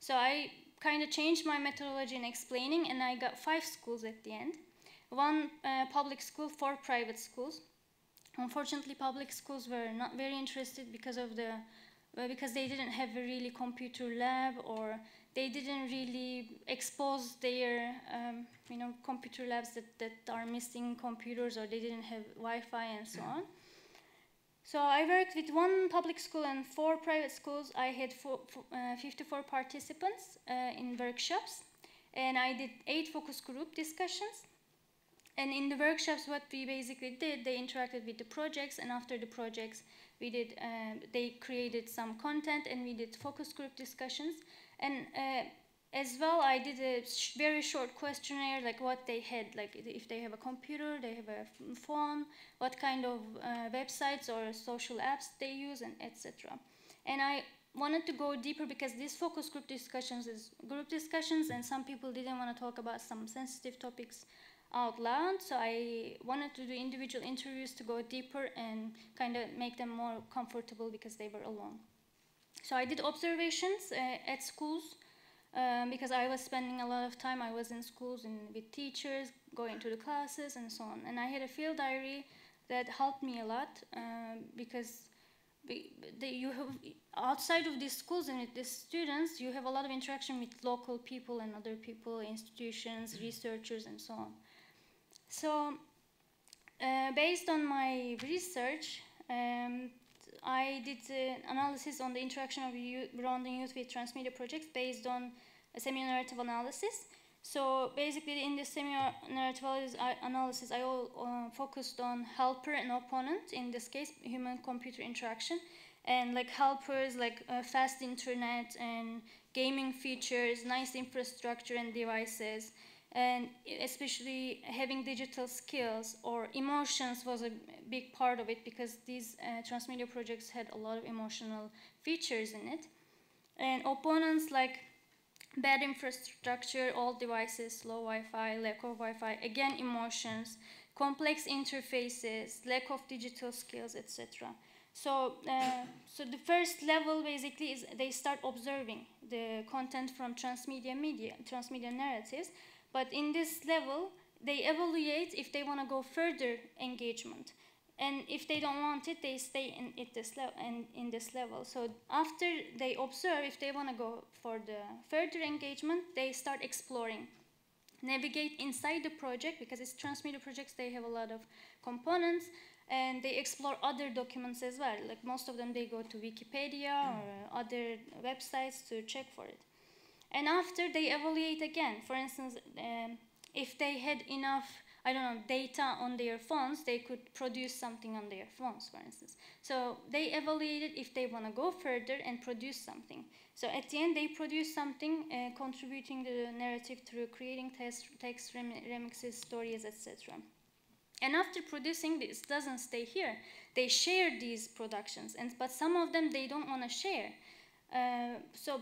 So I kind of changed my methodology in explaining, and I got five schools at the end one uh, public school, four private schools. Unfortunately, public schools were not very interested because of the well, because they didn't have a really computer lab or they didn't really expose their um, you know computer labs that, that are missing computers or they didn't have Wi-Fi and so mm-hmm. on. So I worked with one public school and four private schools. I had four, uh, 54 participants uh, in workshops and I did eight focus group discussions. And in the workshops, what we basically did, they interacted with the projects, and after the projects, we did uh, they created some content, and we did focus group discussions. And uh, as well, I did a sh very short questionnaire, like what they had, like if they have a computer, they have a phone, what kind of uh, websites or social apps they use, and etc. And I wanted to go deeper because these focus group discussions is group discussions and some people didn't want to talk about some sensitive topics out loud so i wanted to do individual interviews to go deeper and kind of make them more comfortable because they were alone so I did observations uh, at schools um, because I was spending a lot of time. I was in schools and with teachers, going to the classes and so on. And I had a field diary that helped me a lot um, because the, you have outside of these schools and with these students, you have a lot of interaction with local people and other people, institutions, mm-hmm. researchers, and so on. So, uh, based on my research, um, I did an analysis on the interaction of youth, Rwandan youth with transmedia projects based on a semi-narrative analysis. So basically, in this semi-narrative analysis, I all, uh, focused on helper and opponent. In this case, human-computer interaction, and like helpers, like uh, fast internet and gaming features, nice infrastructure and devices, and especially having digital skills or emotions was a big part of it because these uh, transmedia projects had a lot of emotional features in it. And opponents like bad infrastructure, old devices, slow Wi-Fi, lack of Wi-Fi, again emotions, complex interfaces, lack of digital skills, etc. So, uh, so the first level basically is they start observing the content from transmedia media, transmedia narratives, but in this level, they evaluate if they want to go further engagement. And if they don't want it, they stay in, it this level, in, in this level. So after they observe, if they want to go for the further engagement, they start exploring. Navigate inside the project, because it's transmedia projects, they have a lot of components and they explore other documents as well. Like most of them, they go to Wikipedia or mm. other websites to check for it. And after they evaluate again, for instance, um, if they had enough, I don't know, data on their phones, they could produce something on their phones, for instance. So they evaluated if they want to go further and produce something. So at the end, they produce something uh, contributing to the narrative through creating text, text rem remixes, stories, etc. And after producing this doesn't stay here. They share these productions, and but some of them they don't want to share. Uh, so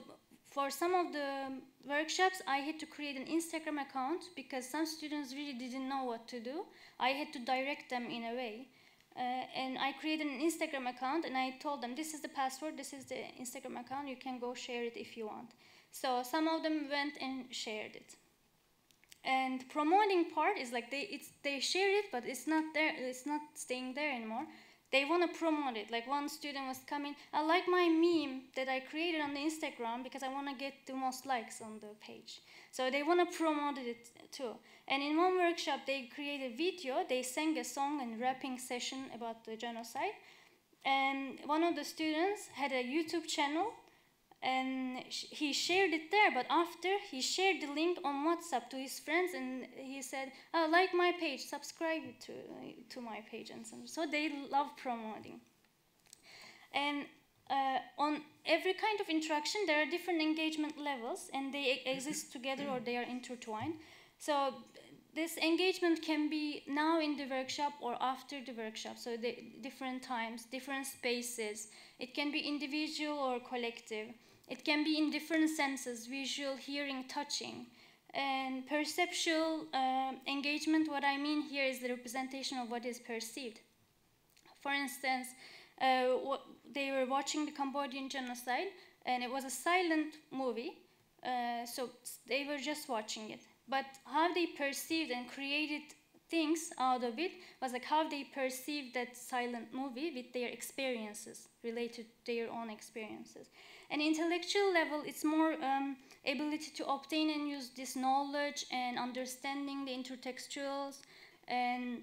for some of the workshops, I had to create an Instagram account because some students really didn't know what to do. I had to direct them in a way. Uh, and I created an Instagram account and I told them, this is the password, this is the Instagram account, you can go share it if you want. So some of them went and shared it. And promoting part is like they, it's, they share it, but it's not there, it's not staying there anymore. They want to promote it. Like one student was coming, I like my meme that I created on the Instagram because I want to get the most likes on the page. So they want to promote it too. And in one workshop, they created a video. They sang a song and rapping session about the genocide. And one of the students had a YouTube channel and he shared it there but after he shared the link on whatsapp to his friends and he said oh, like my page subscribe to, to my page and so they love promoting and uh, on every kind of interaction there are different engagement levels and they exist together or they are intertwined so this engagement can be now in the workshop or after the workshop so the different times different spaces it can be individual or collective it can be in different senses visual, hearing, touching. And perceptual uh, engagement, what I mean here is the representation of what is perceived. For instance, uh, what, they were watching the Cambodian genocide, and it was a silent movie, uh, so they were just watching it. But how they perceived and created things out of it was like how they perceived that silent movie with their experiences, related to their own experiences. An intellectual level, it's more um, ability to obtain and use this knowledge and understanding the intertextuals and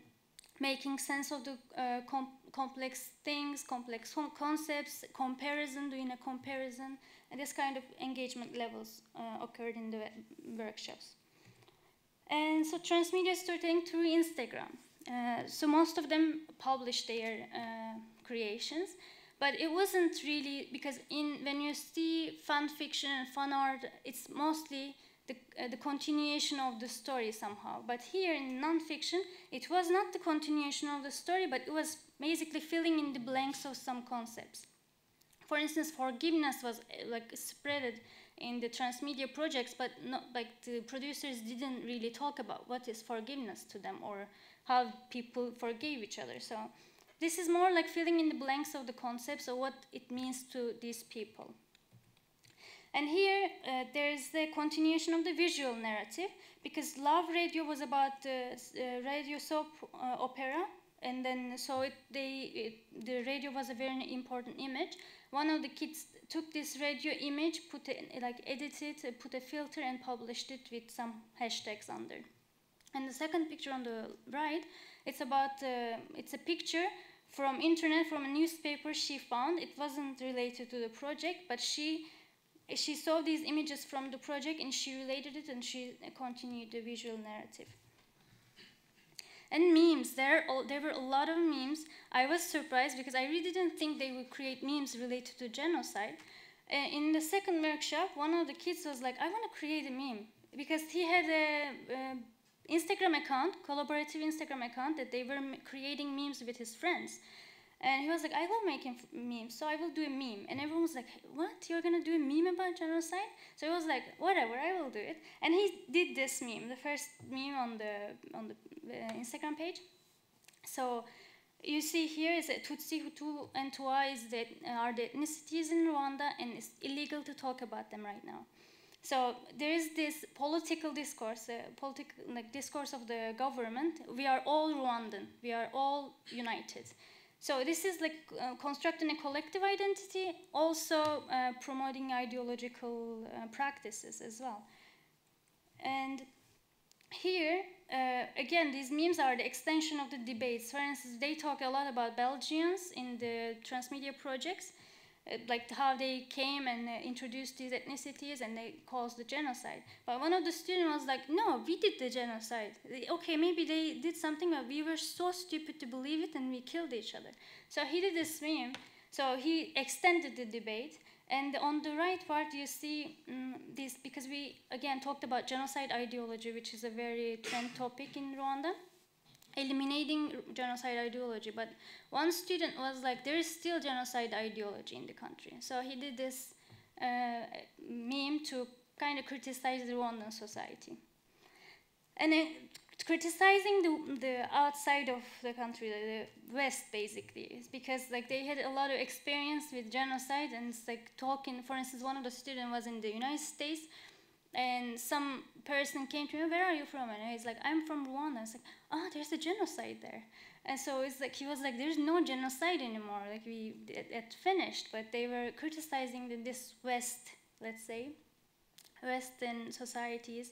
making sense of the uh, com complex things, complex concepts, comparison, doing a comparison, and this kind of engagement levels uh, occurred in the workshops. And so transmedia starting through Instagram. Uh, so most of them publish their uh, creations, but it wasn't really because in when you see fan fiction and fan art, it's mostly the, uh, the continuation of the story somehow. But here in nonfiction, it was not the continuation of the story, but it was basically filling in the blanks of some concepts. For instance, forgiveness was uh, like spreaded in the transmedia projects, but not like the producers didn't really talk about what is forgiveness to them or how people forgave each other. So this is more like filling in the blanks of the concepts of what it means to these people. And here uh, there is the continuation of the visual narrative because Love Radio was about the uh, uh, radio soap uh, opera, and then so it, they, it, the radio was a very important image. One of the kids took this radio image, put it like edited, uh, put a filter, and published it with some hashtags under. And the second picture on the right, it's about uh, it's a picture from internet, from a newspaper she found. It wasn't related to the project, but she she saw these images from the project and she related it and she continued the visual narrative. And memes, there, there were a lot of memes. I was surprised because I really didn't think they would create memes related to genocide. Uh, in the second workshop, one of the kids was like, I want to create a meme. Because he had a, a Instagram account, collaborative Instagram account that they were creating memes with his friends. And he was like, I love making memes, so I will do a meme. And everyone was like, What? You're gonna do a meme about genocide? So he was like, Whatever, I will do it. And he did this meme, the first meme on the on the uh, Instagram page. So you see here is that Tutsi, Hutu, and Tuwa is are the ethnicities in Rwanda, and it's illegal to talk about them right now. So there is this political discourse, uh, political like, discourse of the government. We are all Rwandan. We are all united. So this is like uh, constructing a collective identity, also uh, promoting ideological uh, practices as well. And here, uh, again, these memes are the extension of the debates. For instance, they talk a lot about Belgians in the transmedia projects. Uh, like how they came and uh, introduced these ethnicities and they caused the genocide. But one of the students was like, no, we did the genocide. Okay, maybe they did something, but we were so stupid to believe it and we killed each other. So he did this meme. So he extended the debate. And on the right part, you see um, this, because we, again, talked about genocide ideology, which is a very trend topic in Rwanda eliminating genocide ideology. But one student was like, there is still genocide ideology in the country. So he did this uh, meme to kind of criticize the Rwandan society. And it, criticizing the, the outside of the country, the West basically, is because like they had a lot of experience with genocide and it's like talking, for instance, one of the students was in the United States and some person came to me, where are you from? And he's like, I'm from Rwanda. It's like, oh, there's a genocide there. And so it's like he was like, there's no genocide anymore. Like we it, it finished, but they were criticizing the, this West, let's say, Western societies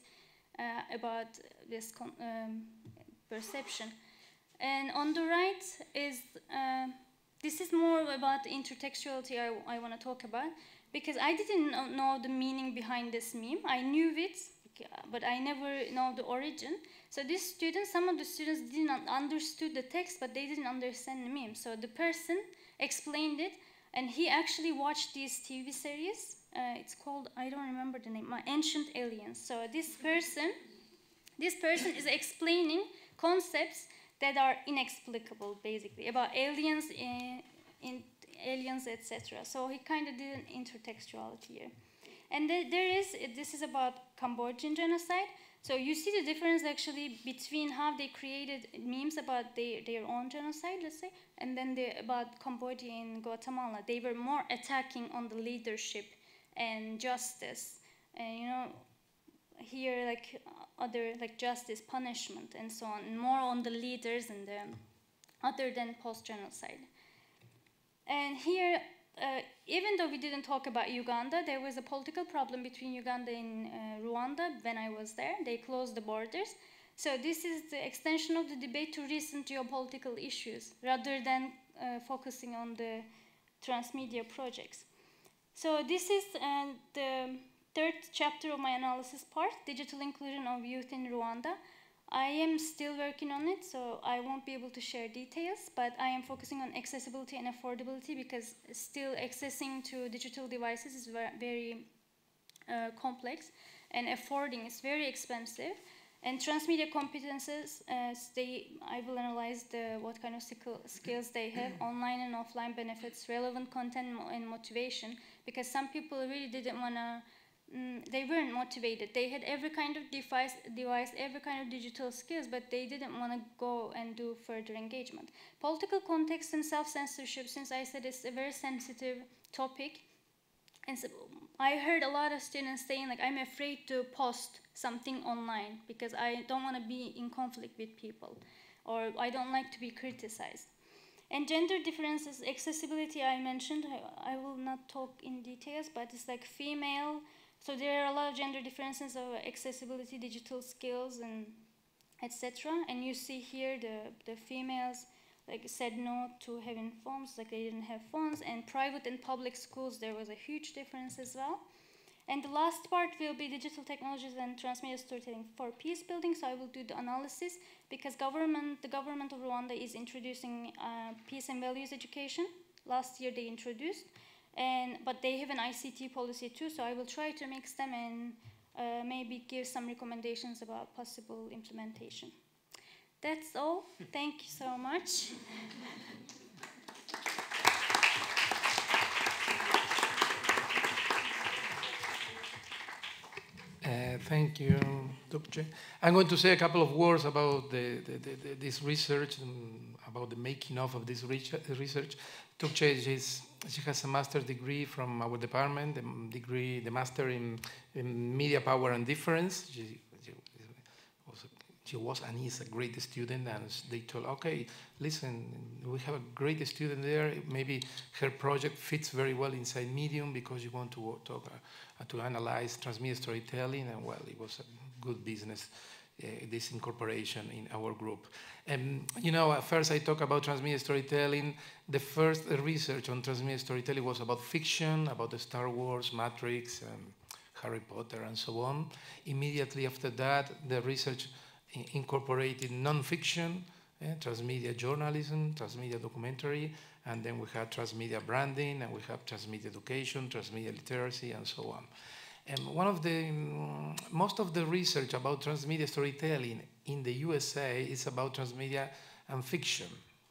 uh, about this um, perception. And on the right is uh, this is more about intertextuality I, I want to talk about because I didn't know the meaning behind this meme. I knew it, but I never know the origin. So these students, some of the students didn't understood the text, but they didn't understand the meme. So the person explained it, and he actually watched this TV series. Uh, it's called I don't remember the name. My uh, Ancient Aliens. So this person, this person is explaining concepts that are inexplicable, basically about aliens in, eh, in aliens, etc. So he kind of did an intertextuality here. And th there is, this is about Cambodian genocide. So you see the difference actually between how they created memes about their, their own genocide, let's say, and then the, about Cambodia and Guatemala. They were more attacking on the leadership and justice. And, you know, here like uh, other like justice, punishment, and so on, more on the leaders and the other than post genocide. And here uh, even though we didn't talk about Uganda, there was a political problem between Uganda and uh, Rwanda when I was there. They closed the borders. So this is the extension of the debate to recent geopolitical issues rather than uh, focusing on the transmedia projects. So this is uh, the third chapter of my analysis part, digital inclusion of youth in Rwanda. I am still working on it, so I won't be able to share details, but I am focusing on accessibility and affordability because still accessing to digital devices is very uh, complex and affording is very expensive. And transmedia competences, uh, they, I will analyze the, what kind of skills they have, online and offline benefits, relevant content and motivation, because some people really didn't want to Mm, they weren't motivated. They had every kind of device, device, every kind of digital skills, but they didn't want to go and do further engagement. Political context and self-censorship, since I said it's a very sensitive topic, and so I heard a lot of students saying like, I'm afraid to post something online because I don't want to be in conflict with people, or I don't like to be criticized. And gender differences, accessibility I mentioned, I, I will not talk in details, but it's like female, so there are a lot of gender differences of accessibility, digital skills, and etc. And you see here the, the females like said no to having phones, like they didn't have phones. And private and public schools, there was a huge difference as well. And the last part will be digital technologies and transmedia storytelling for peace building. So I will do the analysis because government, the government of Rwanda is introducing uh, peace and values education. Last year they introduced and but they have an ICT policy too. So I will try to mix them and uh, maybe give some recommendations about possible implementation. That's all. Thank you so much. Uh, thank you, Dupche. I'm going to say a couple of words about the, the, the, this research, um, about the making of, of this research. Dupche is she has a master's degree from our department, the degree, the master in, in media power and difference. She, she, was, she, was, and is a great student, and they told, okay, listen, we have a great student there. Maybe her project fits very well inside Medium because you want to talk, uh, to analyze, transmit storytelling, and well, it was a good business uh, this incorporation in our group. Um, you know, first I talk about transmedia storytelling. The first research on transmedia storytelling was about fiction, about the Star Wars, Matrix, um, Harry Potter, and so on. Immediately after that, the research incorporated nonfiction, uh, transmedia journalism, transmedia documentary, and then we had transmedia branding, and we have transmedia education, transmedia literacy, and so on. Um, one of the um, most of the research about transmedia storytelling in the USA is about transmedia and fiction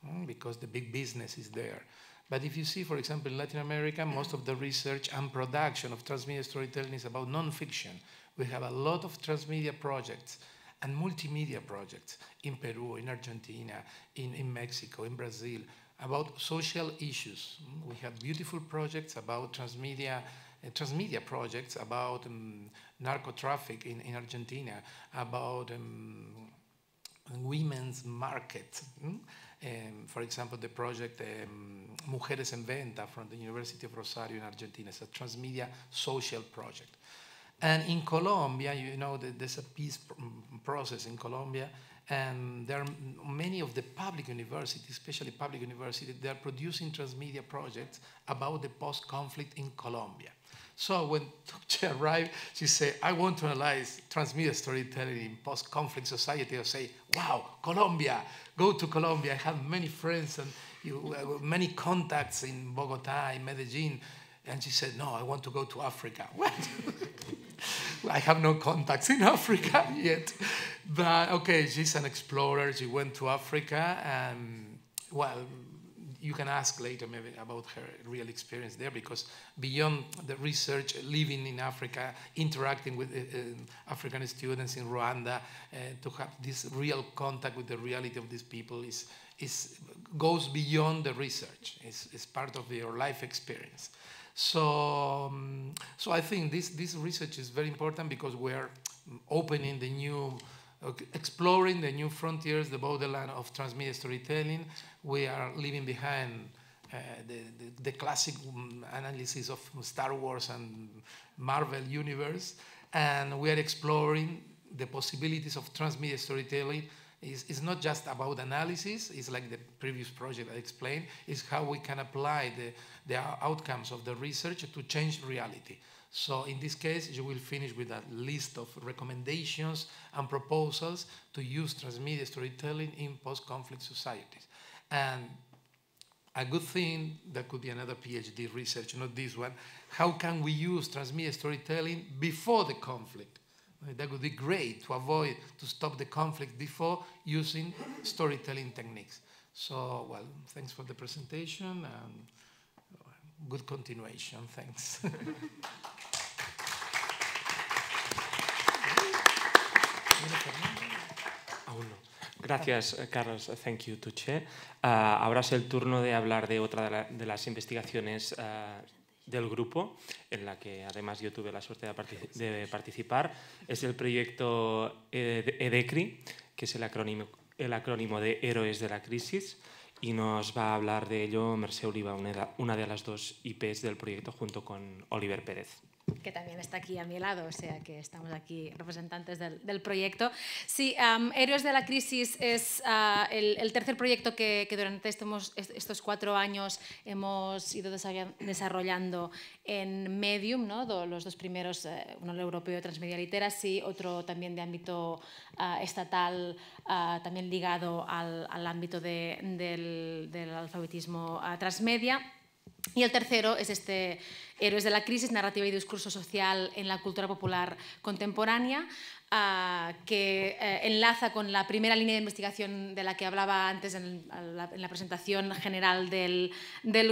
mm, because the big business is there. But if you see, for example, in Latin America, most of the research and production of transmedia storytelling is about nonfiction. We have a lot of transmedia projects and multimedia projects in Peru, in Argentina, in, in Mexico, in Brazil, about social issues. Mm, we have beautiful projects about transmedia transmedia projects about um, narco traffic in, in Argentina, about um, women's market. Hmm? Um, for example, the project um, Mujeres en Venta from the University of Rosario in Argentina. is a transmedia social project. And in Colombia, you know, there's a peace mm, process in Colombia, and there are many of the public universities, especially public universities, they are producing transmedia projects about the post-conflict in Colombia. So when she arrived, she said, I want to analyze transmedia storytelling in post-conflict society. I say, wow, Colombia, go to Colombia. I have many friends and you, uh, many contacts in Bogota, in Medellin. And she said, no, I want to go to Africa. What? I have no contacts in Africa yet. But okay, she's an explorer. She went to Africa and, well, you can ask later maybe about her real experience there because beyond the research, living in Africa, interacting with uh, uh, African students in Rwanda, uh, to have this real contact with the reality of these people is, is goes beyond the research. It's, it's part of your life experience. So, um, so I think this, this research is very important because we're opening the new, uh, exploring the new frontiers, the borderland of transmedia storytelling, we are leaving behind uh, the, the, the, classic um, analysis of Star Wars and Marvel universe, and we are exploring the possibilities of transmedia storytelling. It's, it's not just about analysis, it's like the previous project I explained, it's how we can apply the, the outcomes of the research to change reality. So in this case, you will finish with a list of recommendations and proposals to use transmedia storytelling in post-conflict societies. And a good thing, that could be another PhD research, not this one, how can we use transmedia storytelling before the conflict? That would be great to avoid, to stop the conflict before using storytelling techniques. So, well, thanks for the presentation and good continuation. Thanks. Gracias, eh, Carlos. Thank you, Tuche. Ah, ahora es el turno de hablar de otra de, las investigaciones ah, del grupo, en la que además yo tuve la suerte de, participar. Es el proyecto eh, EDECRI, que es el acrónimo, de Héroes de la Crisis, y nos va a hablar de ello Merce Oliva, una de las dos IPs del proyecto, junto con Oliver Pérez que también está aquí a mi lado, o sea que estamos aquí representantes del, proyecto. Sí, um, Héroes de la Crisis es ah, el, tercer proyecto que, durante estos, cuatro años hemos ido desarrollando en Medium, ¿no? los dos primeros, eh, uno el europeo Transmedia Literacy, otro también de ámbito ah, estatal, ah, también ligado al, ámbito del, del, alfabetismo transmedia. Y el tercero es este Héroes de la Crisis, narrativa y discurso social en la cultura popular contemporánea, ah, que eh, enlaza con la primera línea de investigación de la que hablaba antes en la, presentación general del,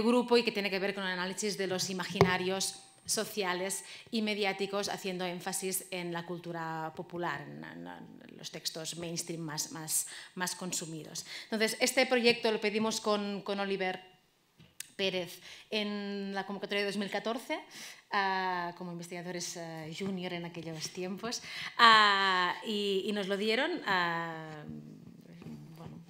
grupo y que tiene que ver con el análisis de los imaginarios sociales y mediáticos, haciendo énfasis en la cultura popular, en, los textos mainstream más, consumidos. Entonces, este proyecto lo pedimos con, con Oliver Pérez en la convocatoria de 2014 ah, como investigadores ah, junior en aquellos tiempos ah, y, y, nos lo dieron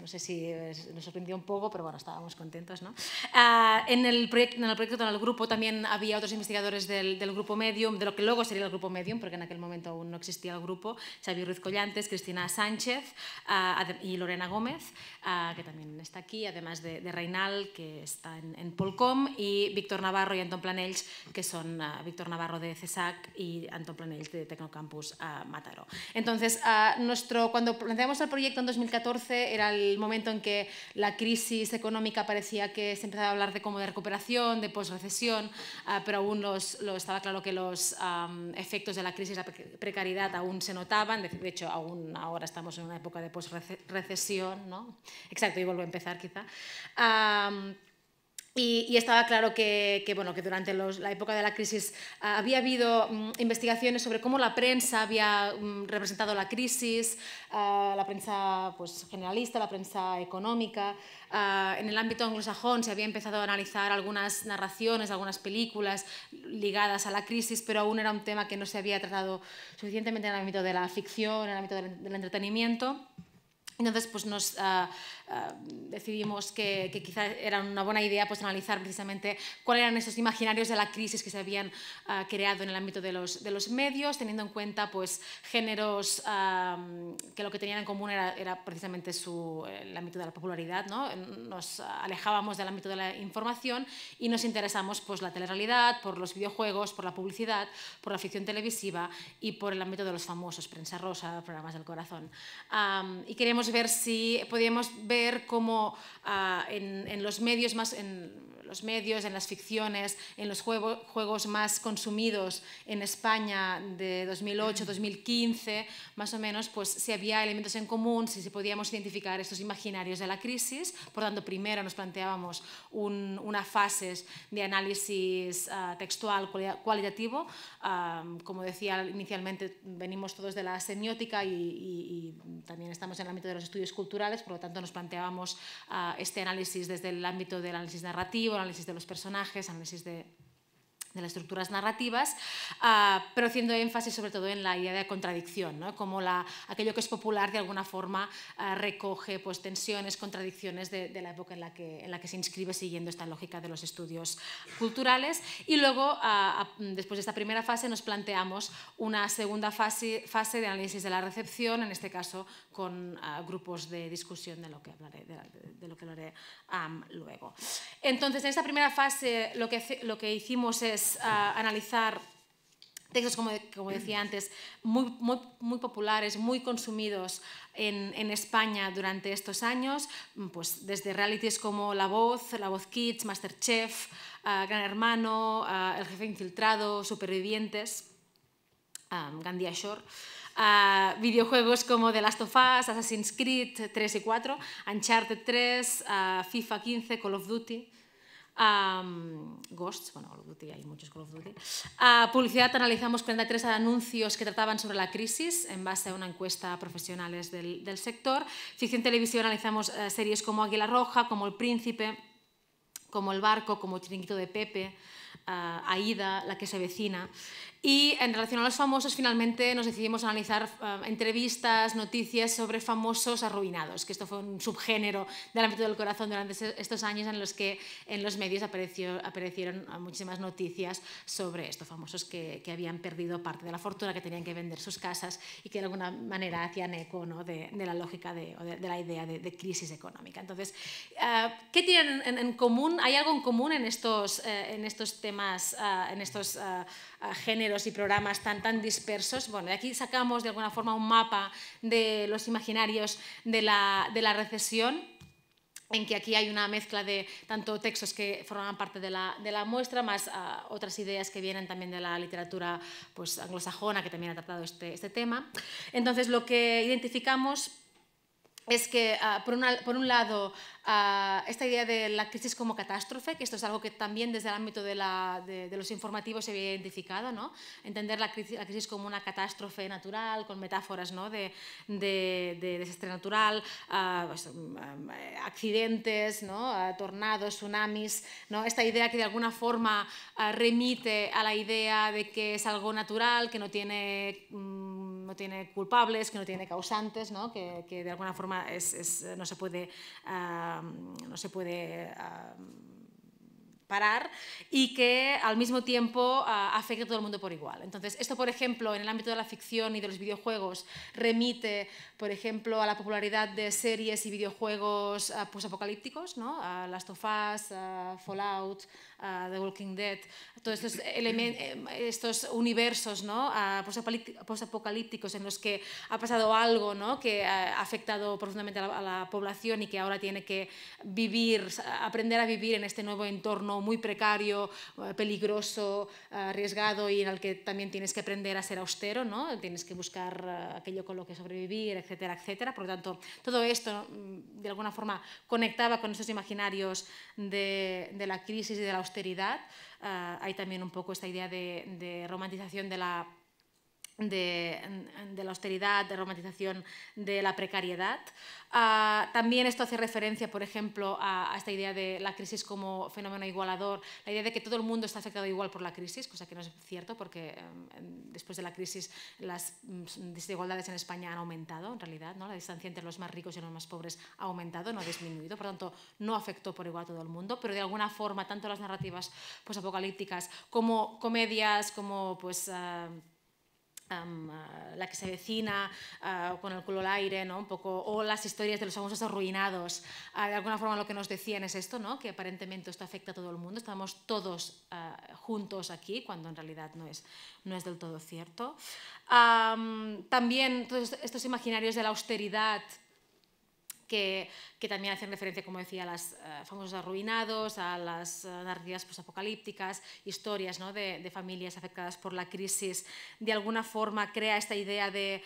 sé si nos sorprendió un poco, pero bueno, estábamos contentos. ¿no? Ah, en, el en el proyecto, en el grupo, también había otros investigadores del, grupo Medium, de lo que luego sería el grupo Medium, porque en aquel momento aún no existía el grupo, Xavier Ruiz Collantes, Cristina Sánchez ah, y Lorena Gómez, ah, que también está aquí, además de, Reinal, que está en, Polcom, y Víctor Navarro y Anton Planells, que son Víctor Navarro de CESAC y Anton Planells de Tecnocampus Mataró. Entonces, nuestro, cuando planteamos el proyecto en 2014 era el momento en que la crisis económica parecía que se empezaba a hablar de como de recuperación, de posrecesión, recesión ah, pero aún los, lo estaba claro que los efectos de la crisis, la precariedad aún se notaban, de, hecho aún ahora estamos en una época de posrecesión, ¿no? Exacto, y vuelvo a empezar quizá. Y, estaba claro que, bueno, que durante la época de la crisis ah, había habido mm, investigaciones sobre cómo la prensa había mm, representado la crisis, ah, la prensa pues, generalista, la prensa económica. Ah, en el ámbito anglosajón se había empezado a analizar algunas narraciones, algunas películas ligadas a la crisis, pero aún era un tema que no se había tratado suficientemente en el ámbito de la ficción, en el ámbito del, entretenimiento. Entonces, pues nos, eh, decidimos que, quizás era una buena idea pues, analizar precisamente cuáles eran esos imaginarios de la crisis que se habían eh, creado en el ámbito de los, de los, medios, teniendo en cuenta pues, géneros eh, que lo que tenían en común era, precisamente su, el ámbito de la popularidad. ¿no? Nos alejábamos del ámbito de la información y nos interesamos por pues, la telerrealidad, por los videojuegos, por la publicidad, por la ficción televisiva y por el ámbito de los famosos, prensa rosa, programas del corazón. y queríamos ver si podíamos ver como ah, en, en, los medios más, en los medios, en las ficciones, en los juegos más consumidos en España de 2008, 2015, más o menos, pues si había elementos en común, si, se podíamos identificar estos imaginarios de la crisis. Por tanto, primero nos planteábamos una fase de análisis ah, textual cualitativo. Ah, como decía inicialmente, venimos todos de la semiótica y, también estamos en el ámbito de los estudios culturales, por lo tanto nos planteábamos ah, este análisis desde el ámbito del análisis narrativo, análisis de los personajes, análisis de de las estructuras narrativas, ah, pero haciendo énfasis sobre todo en la idea de contradicción, como la, aquello que es popular de alguna forma ah, recoge pues, tensiones, contradicciones de, la época en la, que, en la que se inscribe siguiendo esta lógica de los estudios culturales. Y luego, ah, después de esta primera fase, nos planteamos una segunda fase, fase de análisis de la recepción, en este caso con grupos de discusión de lo que hablaré, de, lo que luego. Entonces, en esta primera fase lo que, lo que hicimos es es ah, analizar textos, como, decía antes, muy, muy, populares, muy consumidos en, España durante estos años, pues desde realities como La Voz, La Voz Kids, Masterchef, ah, Gran Hermano, ah, El Jefe Infiltrado, Supervivientes, Gandhi Shore. videojuegos como The Last of Us, Assassin's Creed 3 y 4, Uncharted 3, FIFA 15, Call of Duty. Ghosts, bueno, Call of Duty, hay muchos Call of Duty. publicidad, analizamos 43 anuncios que trataban sobre la crisis en base a una encuesta a profesionales del, sector. Ficción televisión, analizamos eh, series como Águila Roja, como El Príncipe, como El Barco, como Chiringuito de Pepe, eh, Aida, La que se vecina. Y en relación a los famosos, finalmente nos decidimos analizar eh, entrevistas, noticias sobre famosos arruinados, que esto fue un subgénero del ámbito del corazón durante estos años en los que en los medios aparecieron eh, muchísimas noticias sobre estos famosos que, que, habían perdido parte de la fortuna, que tenían que vender sus casas y que de alguna manera hacían eco ¿no? de, la lógica de, o de, la idea de, crisis económica. Entonces, eh, ¿qué tienen en, común? ¿Hay algo en común en estos, en estos temas, en estos géneros y programas tan, tan dispersos. Bueno, de aquí sacamos de alguna forma un mapa de los imaginarios de la, recesión en que aquí hay una mezcla de tanto textos que forman parte de la, muestra, más ah, otras ideas que vienen también de la literatura pues, anglosajona, que también ha tratado este, este tema. Entonces, lo que identificamos es que, ah, por, por, un lado, ah, esta idea de la crisis como catástrofe, que esto es algo que también desde el ámbito de, la, de, los informativos se había identificado, ¿no? entender la crisis, como una catástrofe natural, con metáforas ¿no? de, desastre natural, ah, pues, mm, accidentes, ¿no? tornados, tsunamis, ¿no? esta idea que de alguna forma remite a la idea de que es algo natural, que no tiene, mm, no tiene culpables, que no tiene causantes, que de alguna forma es, es, eh, no se puede, no se puede parar y que al mismo tiempo ah, afecte a todo el mundo por igual. Entonces, esto, por ejemplo, en el ámbito de la ficción y de los videojuegos, remite, por ejemplo, a la popularidad de series y videojuegos uh, posapocalípticos, ¿no? Uh, Last of Us, ah, Fallout, The Walking Dead, todos estos, eh, estos universos ¿no? posapocalípticos en los que ha pasado algo ¿no? que ha afectado profundamente a la población y que ahora tiene que vivir, aprender a vivir en este nuevo entorno muy precario, eh, peligroso, eh, arriesgado y en el que también tienes que aprender a ser austero, ¿no? tienes que buscar eh, aquello con lo que sobrevivir, etcétera, etcétera. Por lo tanto, todo esto mm, de alguna forma conectaba con esos imaginarios de, la crisis y de la austeridad. hay también un poco esta idea de romantización de la de, la austeridad, de la romantización de la precariedad. Ah, también esto hace referencia, por ejemplo, a, esta idea de la crisis como fenómeno igualador, la idea de que todo el mundo está afectado igual por la crisis, cosa que no es cierto porque em, em, después de la crisis las mm, desigualdades en España han aumentado, en realidad, ¿no? la distancia entre los más ricos y los más pobres ha aumentado, no ha disminuido, por tanto, no afectó por igual a todo el mundo, pero de alguna forma, tanto las narrativas pues, apocalípticas como comedias, como pues... Ah, Ah, la que se vecina ah, con el culo al aire, ¿no? Un poco, o las historias de los famosos arruinados. Ah, de alguna forma lo que nos decían es esto, ¿no? Que aparentemente esto afecta a todo el mundo, estamos todos juntos aquí, cuando en realidad no es, no es del todo cierto. también estos imaginarios de la austeridad que, también hacen referencia, como decía, a los eh, famosos arruinados, a las eh, narrativas postapocalípticas historias de, familias afectadas por la crisis. De alguna forma crea esta idea de,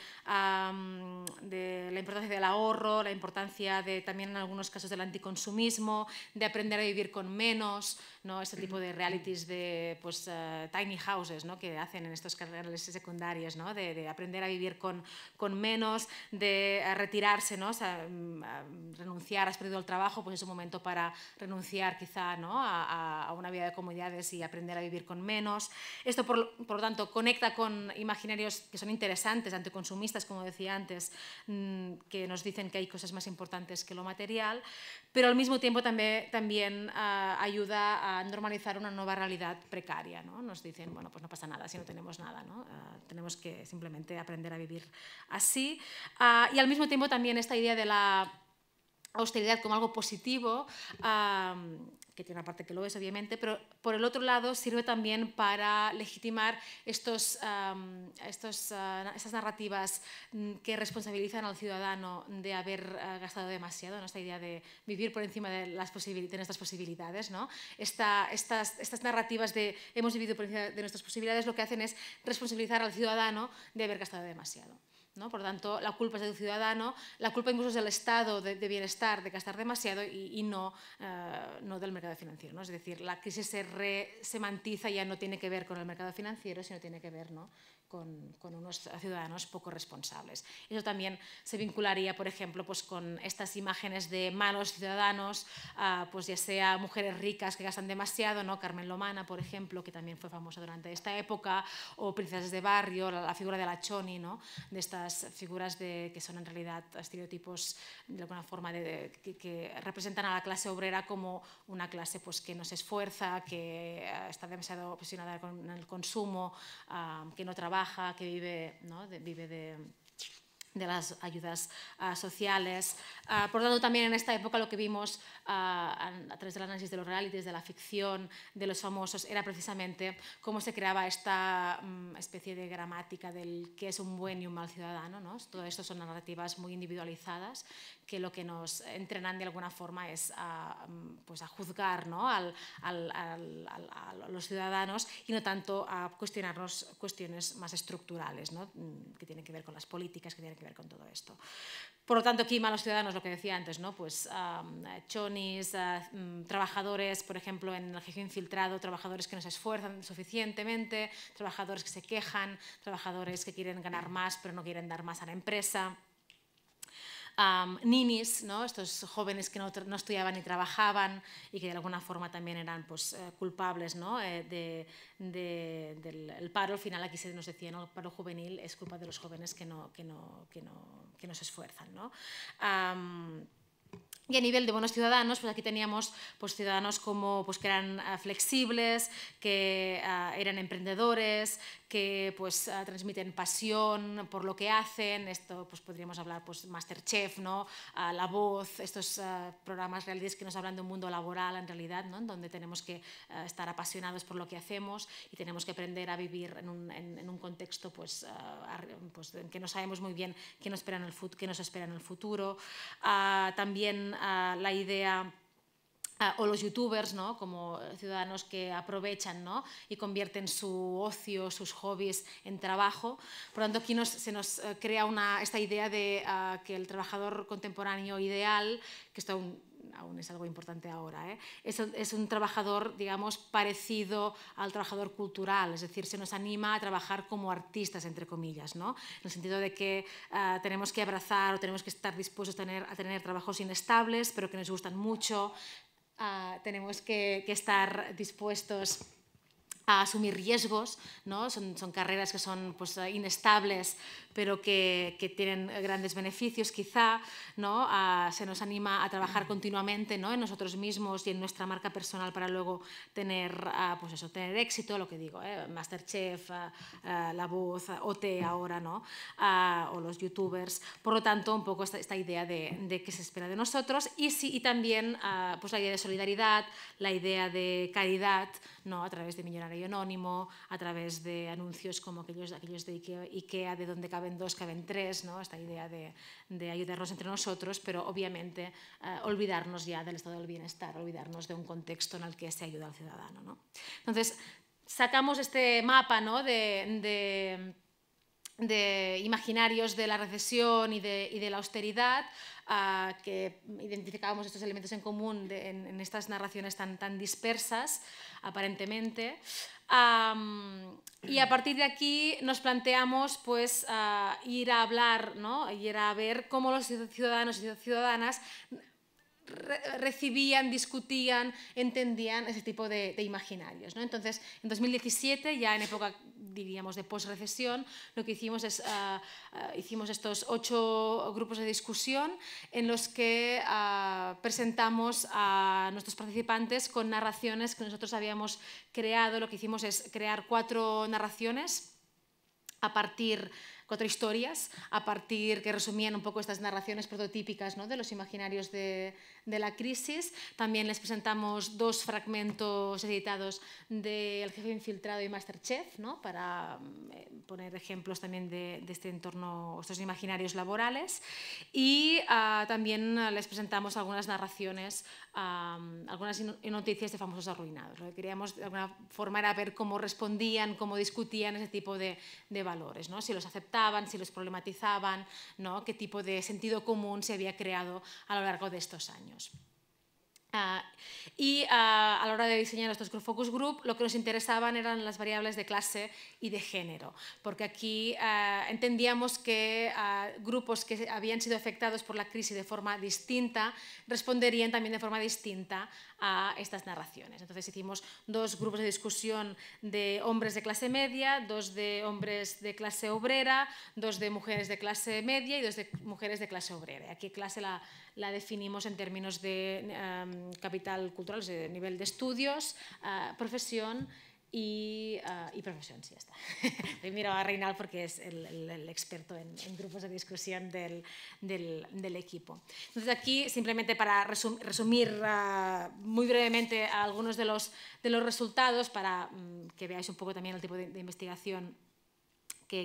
de la importancia del ahorro, la importancia de también en algunos casos del anticonsumismo, de aprender a vivir con menos, ¿no? Este tipo de realities de pues, eh, tiny houses ¿no? que hacen en estos canales secundarios, ¿no? de, aprender a vivir con, con menos, de eh, retirarse, ¿no? Mm, renunciar, has perdido el trabajo, pues es un momento para renunciar quizá ¿no? a, una vida de comodidades y aprender a vivir con menos. Esto, por, lo tanto, conecta con imaginarios que son interesantes, anticonsumistas, como decía antes, mm, que nos dicen que hay cosas más importantes que lo material, pero al mismo tiempo también, también eh, ayuda a normalizar una nueva realidad precaria. ¿no? Nos dicen, bueno, pues no pasa nada si no tenemos nada, ¿no? Ah, tenemos que simplemente aprender a vivir así. Ah, y al mismo tiempo también esta idea de la austeridad como algo positivo. Ah, que tiene una parte que lo es, obviamente, pero por el otro lado sirve también para legitimar estos, estas ah, narrativas mm, que responsabilizan al ciudadano de haber ah, gastado demasiado, ¿no? esta idea de vivir por encima de, las nuestras posibilidades. ¿no? estas, estas narrativas de hemos vivido por encima de nuestras posibilidades lo que hacen es responsabilizar al ciudadano de haber gastado demasiado. ¿no? Por tanto, la culpa es del ciudadano, la culpa incluso es del estado de, bienestar, de gastar demasiado y, no, eh, no del mercado financiero. ¿no? Es decir, la crisis se resemantiza, ya no tiene que ver con el mercado financiero, sino tiene que ver ¿no? con, unos ciudadanos poco responsables. Eso también se vincularía, por ejemplo, pues con estas imágenes de malos ciudadanos, ah, pues ya sea mujeres ricas que gastan demasiado, ¿no? Carmen Lomana, por ejemplo, que también fue famosa durante esta época, o princesas de barrio, la, figura de la Choni, ¿no? de estas figuras de, que son en realidad estereotipos de alguna forma de, que, representan a la clase obrera como una clase pues, que no se esfuerza, que ah, está demasiado obsesionada con el consumo, ah, que no trabaja que vive, ¿no? de, vive de, de las ayudas ah, sociales. Ah, por lo tanto, también en esta época lo que vimos ah, a, través del análisis de los realities, de la ficción, de los famosos, era precisamente cómo se creaba esta mm, especie de gramática del qué es un buen y un mal ciudadano. ¿no? Todo esto son narrativas muy individualizadas que lo que nos entrenan de alguna forma es a, mm, pues a juzgar ¿no? a los ciudadanos y no tanto a cuestionarnos cuestiones más estructurales ¿no? Mm, que tienen que ver con las políticas, que tienen que ver con todo esto. Por lo tanto, aquí malos ciudadanos, lo que decía antes, ¿no? Pues chonis, ah, mm, trabajadores, por ejemplo, en el jefe infiltrado, trabajadores que no se esfuerzan suficientemente, trabajadores que se quejan, trabajadores que quieren ganar más pero no quieren dar más a la empresa ninis, ¿no? estos jóvenes que no, no, estudiaban ni trabajaban y que de alguna forma también eran pues, eh, culpables ¿no? Eh, de, del paro. Al final aquí se nos decía, que el paro juvenil es culpa de los jóvenes que no, que no, que no, que se esfuerzan. ¿no? Y a nivel de buenos ciudadanos, pues aquí teníamos pues, ciudadanos como pues, que eran ah, flexibles, que ah, eran emprendedores, que pues, ah, transmiten pasión por lo que hacen. Esto pues, podríamos hablar pues, Masterchef, ¿no? La Voz, estos programas reales que nos hablan de un mundo laboral en realidad, ¿no? en donde tenemos que estar apasionados por lo que hacemos y tenemos que aprender a vivir en un, en, un contexto pues, pues, en que no sabemos muy bien qué nos espera en el, qué nos espera en el futuro. también Ah, la idea ah, o los youtubers, ¿no? como ciudadanos que aprovechan y convierten su ocio, sus hobbies en trabajo. Por lo tanto, aquí nos, se nos eh, crea esta idea de ah, que el trabajador contemporáneo ideal, que está un, aún es algo importante ahora, ¿eh? es, un trabajador, digamos, parecido al trabajador cultural, es decir, se nos anima a trabajar como artistas, entre comillas, ¿no? en el sentido de que eh, tenemos que abrazar o tenemos que estar dispuestos a tener, trabajos inestables, pero que nos gustan mucho, eh, tenemos que, estar dispuestos a asumir riesgos, ¿no? son, carreras que son pues, inestables, pero que, que tienen grandes beneficios quizá, ¿no? se nos anima a trabajar continuamente ¿no? en nosotros mismos y en nuestra marca personal para luego tener, ah, pues eso, tener éxito, lo que digo, ¿eh? Masterchef, ah, ah, La Voz, OT ahora, ¿no? o los youtubers. Por lo tanto, un poco esta, idea de, de qué se espera de nosotros y, si y también pues la idea de solidaridad, la idea de caridad, ¿no? a través de Millonario Anónimo, a través de anuncios como aquellos, aquellos de Ikea, Ikea de donde cabe caben dos, caben tres, ¿no? esta idea de, ayudarnos entre nosotros, pero obviamente eh, olvidarnos ya del estado del bienestar, olvidarnos de un contexto en el que se ayuda al ciudadano. ¿no? Entonces, sacamos este mapa de de imaginarios de la recesión y de, la austeridad, ah, que identificábamos estos elementos en común en, estas narraciones tan, tan dispersas, aparentemente. y a partir de aquí nos planteamos pues, ah, ir a hablar y ir a ver cómo los ciudadanos y ciudadanas recibían, discutían, entendían ese tipo de, imaginarios. ¿no? Entonces, en 2017, ya en época, diríamos, de posrecesión, lo que hicimos es, ah, ah, hicimos estos ocho grupos de discusión en los que ah, presentamos a nuestros participantes con narraciones que nosotros habíamos creado. Lo que hicimos es crear cuatro narraciones a partir cuatro historias a partir que resumían un poco estas narraciones prototípicas ¿no? de los imaginarios de, de la crisis. También les presentamos dos fragmentos editados de El jefe infiltrado y Masterchef, ¿no? para mm, eh, poner ejemplos también de, este entorno, estos imaginarios laborales. Y ah, también les presentamos algunas narraciones, algunas noticias de famosos arruinados. Lo que queríamos de alguna forma era ver cómo respondían, cómo discutían ese tipo de, de valores, ¿no? si los aceptaban, si los problematizaban, ¿no? qué tipo de sentido común se había creado a lo largo de estos años. Ah, y ah, a la hora de diseñar estos focus group, lo que nos interesaban eran las variables de clase y de género, porque aquí ah, entendíamos que grupos que habían sido afectados por la crisis de forma distinta responderían también de forma distinta a estas narraciones. Entonces hicimos dos grupos de discusión de hombres de clase media, dos de hombres de clase obrera, dos de mujeres de clase media y dos de mujeres de clase obrera. Aquí clase la, definimos en términos de em, capital cultural, de nivel de estudios, ah, profesión Ah, y, profesión, y ya está. Le miro a Reinal porque es el, experto en, grupos de discusión del, equipo. Entonces aquí, simplemente para resumir ah, muy brevemente algunos de los, de los resultados, para mm, que veáis un poco también el tipo de, de investigación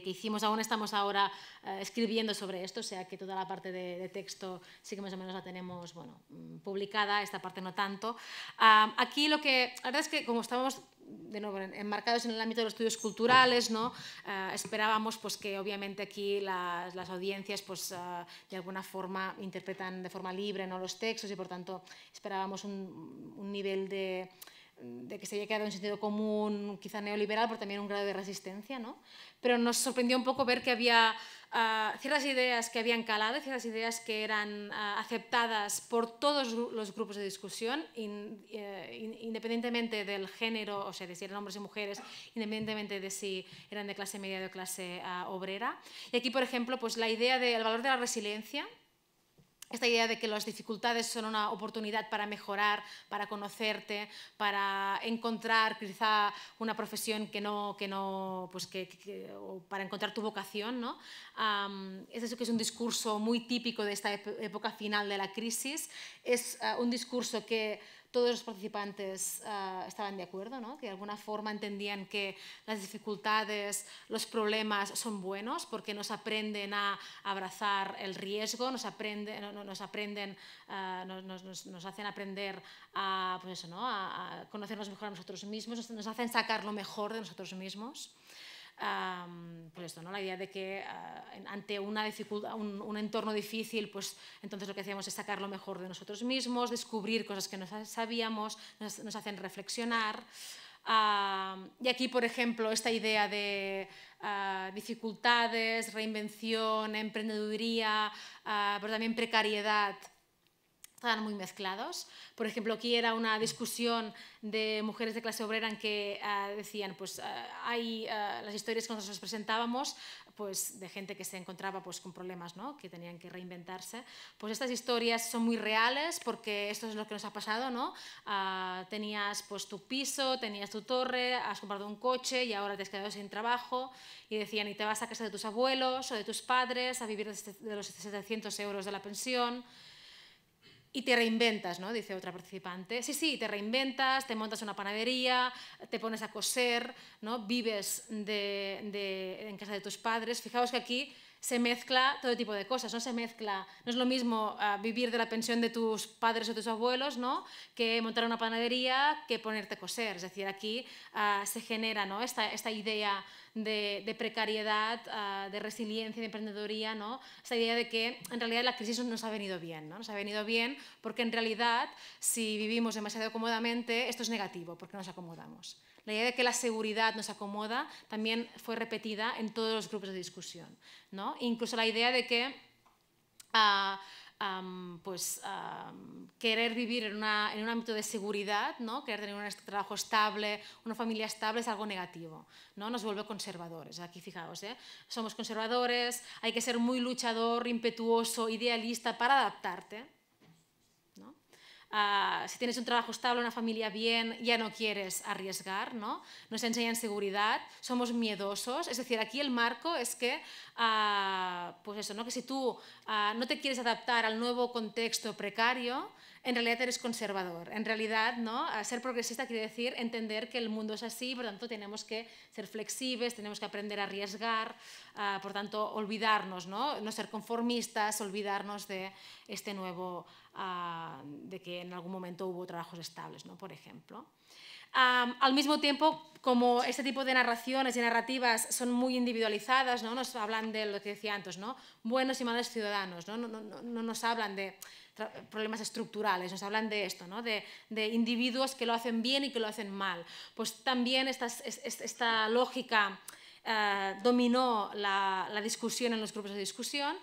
que, hicimos, aún estamos ahora eh, escribiendo sobre esto, o sea que toda la parte de, texto sí que más o menos la tenemos bueno, mm, publicada, esta parte no tanto. aquí lo que, la verdad es que como estábamos de nuevo, enmarcados en el ámbito de los estudios culturales, ¿no? Eh, esperábamos pues, que obviamente aquí las, audiencias pues, eh, de alguna forma interpretan de forma libre ¿no? los textos y por tanto esperábamos un nivel de, de que se haya quedado en sentido común, quizá neoliberal, pero también un grado de resistencia, ¿no? Pero nos sorprendió un poco ver que había ah, ciertas ideas que habían calado, ciertas ideas que eran ah, aceptadas por todos los grupos de discusión, eh, independientemente del género, o sea, de si eran hombres y mujeres, independientemente de si eran de clase media o clase ah, obrera. Y aquí, por ejemplo, pues la idea del valor de la resiliencia, esta idea de que las dificultades son una oportunidad para mejorar, para conocerte, para encontrar quizá una profesión que no, que no pues que, o para encontrar tu vocación, ¿no? es eso que es un discurso muy típico de esta época final de la crisis, es ah, un discurso que todos los participantes eh, estaban de acuerdo, ¿no? que de alguna forma entendían que las dificultades, los problemas son buenos porque nos aprenden a abrazar el riesgo, nos, nos aprenden, eh, nos, hacen aprender pues a conocernos mejor a nosotros mismos, nos hacen sacar lo mejor de nosotros mismos pues esto, ¿no? la idea de que ah, ante una dificultad, un, entorno difícil, pues entonces lo que hacíamos es sacar lo mejor de nosotros mismos, descubrir cosas que no sabíamos, nos, hacen reflexionar. y aquí, por ejemplo, esta idea de ah, dificultades, reinvención, emprendeduría, ah, pero también precariedad, estaban muy mezclados. Por ejemplo, aquí era una mm. discusión de mujeres de clase obrera en que eh, decían, pues eh, hay eh, las historias que nosotros presentábamos, pues de gente que se encontraba pues con problemas, ¿no? Que tenían que reinventarse. Pues estas historias son muy reales porque esto es lo que nos ha pasado, ¿no? Ah, tenías pues tu piso, tenías tu torre, has comprado un coche y ahora te has quedado sin trabajo y decían, y te vas a casa de tus abuelos o de tus padres a vivir de los 700 euros de la pensión y te reinventas, ¿no? Dice otra participante. Sí, sí, te reinventas, te montas una panadería, te pones a coser, ¿no? Vives en casa de tus padres. Fijaos que aquí se mezcla todo tipo de cosas, ¿no? Se mezcla, no es lo mismo ah, vivir de la pensión de tus padres o tus abuelos, ¿no? Que montar una panadería, que ponerte a coser. Es decir, aquí ah, se genera, ¿no? Esta, idea de, precariedad, ah, de resiliencia, de emprendeduría, ¿no? Esta idea de que en realidad la crisis nos ha venido bien, ¿no? Nos ha venido bien porque en realidad si vivimos demasiado cómodamente, esto es negativo porque nos acomodamos. La idea de que la seguridad nos acomoda también fue repetida en todos los grupos de discusión. ¿no? Incluso la idea de que ah, pues, querer vivir en, en, un ámbito de seguridad, ¿no? querer tener un trabajo estable, una familia estable es algo negativo, ¿no? nos vuelve conservadores. Aquí fijaos, ¿eh? somos conservadores, hay que ser muy luchador, impetuoso, idealista para adaptarte Ah, si tienes un trabajo estable, una familia bien, ya no quieres arriesgar, ¿no? Nos enseñan seguridad, somos miedosos. Es decir, aquí el marco es que, ah, pues eso, ¿no? Que si tú ah, no te quieres adaptar al nuevo contexto precario, en realidad eres conservador. En realidad, ¿no? ser progresista quiere decir entender que el mundo es así, por tanto tenemos que ser flexibles, tenemos que aprender a arriesgar, por por tanto olvidarnos, ¿no? no ser conformistas, olvidarnos de este nuevo, de que en algún momento hubo trabajos estables, ¿no? por ejemplo. al mismo tiempo, como este tipo de narraciones y narrativas son muy individualizadas, ¿no? nos hablan de lo que decía antes, ¿no? buenos y malos ciudadanos, no, no nos hablan de problemas estructurales, nos hablan de esto, de, individuos que lo hacen bien y que lo hacen mal. Pues también esta, lógica eh, dominó la, discusión en los grupos de discusión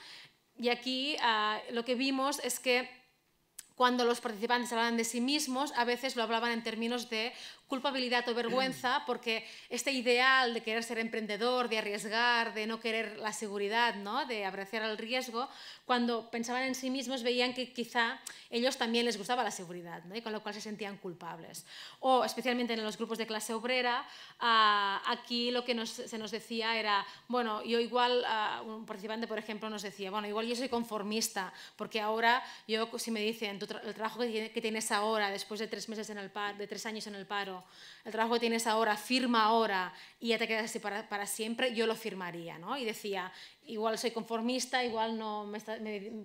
y aquí eh, lo que vimos es que cuando los participantes hablaban de sí mismos, a veces lo hablaban en términos de culpabilidad o vergüenza, mm. porque este ideal de querer ser emprendedor, de arriesgar, de no querer la seguridad, ¿no? de apreciar el riesgo, cuando pensaban en sí mismos veían que quizá ellos también les gustaba la seguridad, ¿no? y con lo cual se sentían culpables. O especialmente en los grupos de clase obrera, aquí lo que se nos decía era, bueno, yo igual, un participante por ejemplo nos decía, bueno, igual yo soy conformista, porque ahora yo si me dicen, el trabajo que, que tienes ahora, después de tres meses en el paro, de tres años en el paro, el trabajo que tienes ahora, firma ahora y ya te quedas así para, para siempre, yo lo firmaría, ¿no? Y decía, igual soy conformista, igual no me,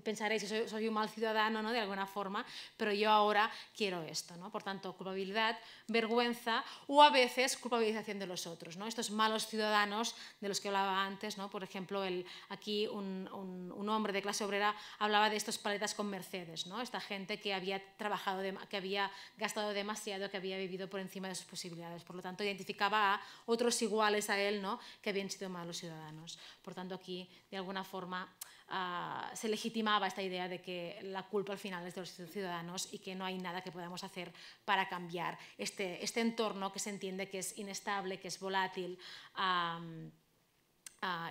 pensaréis que soy, un mal ciudadano, ¿no? De alguna forma, pero yo ahora quiero esto, ¿no? Por tanto, culpabilidad, vergüenza o a veces culpabilización de los otros, ¿no? Estos malos ciudadanos de los que hablaba antes, ¿no? Por ejemplo, el, aquí un, un, hombre de clase obrera hablaba de estos paletas con Mercedes, ¿no? Esta gente que había trabajado, que había gastado demasiado, que había vivido por encima de sus posibilidades. Por lo tanto, identificaba a otros iguales a él, ¿no? Que habían sido malos ciudadanos. Por tanto, aquí de alguna forma ah, se legitimaba esta idea de que la culpa al final es de los ciudadanos y que no hay nada que podamos hacer para cambiar este, este entorno que se entiende que es inestable, que es volátil ah,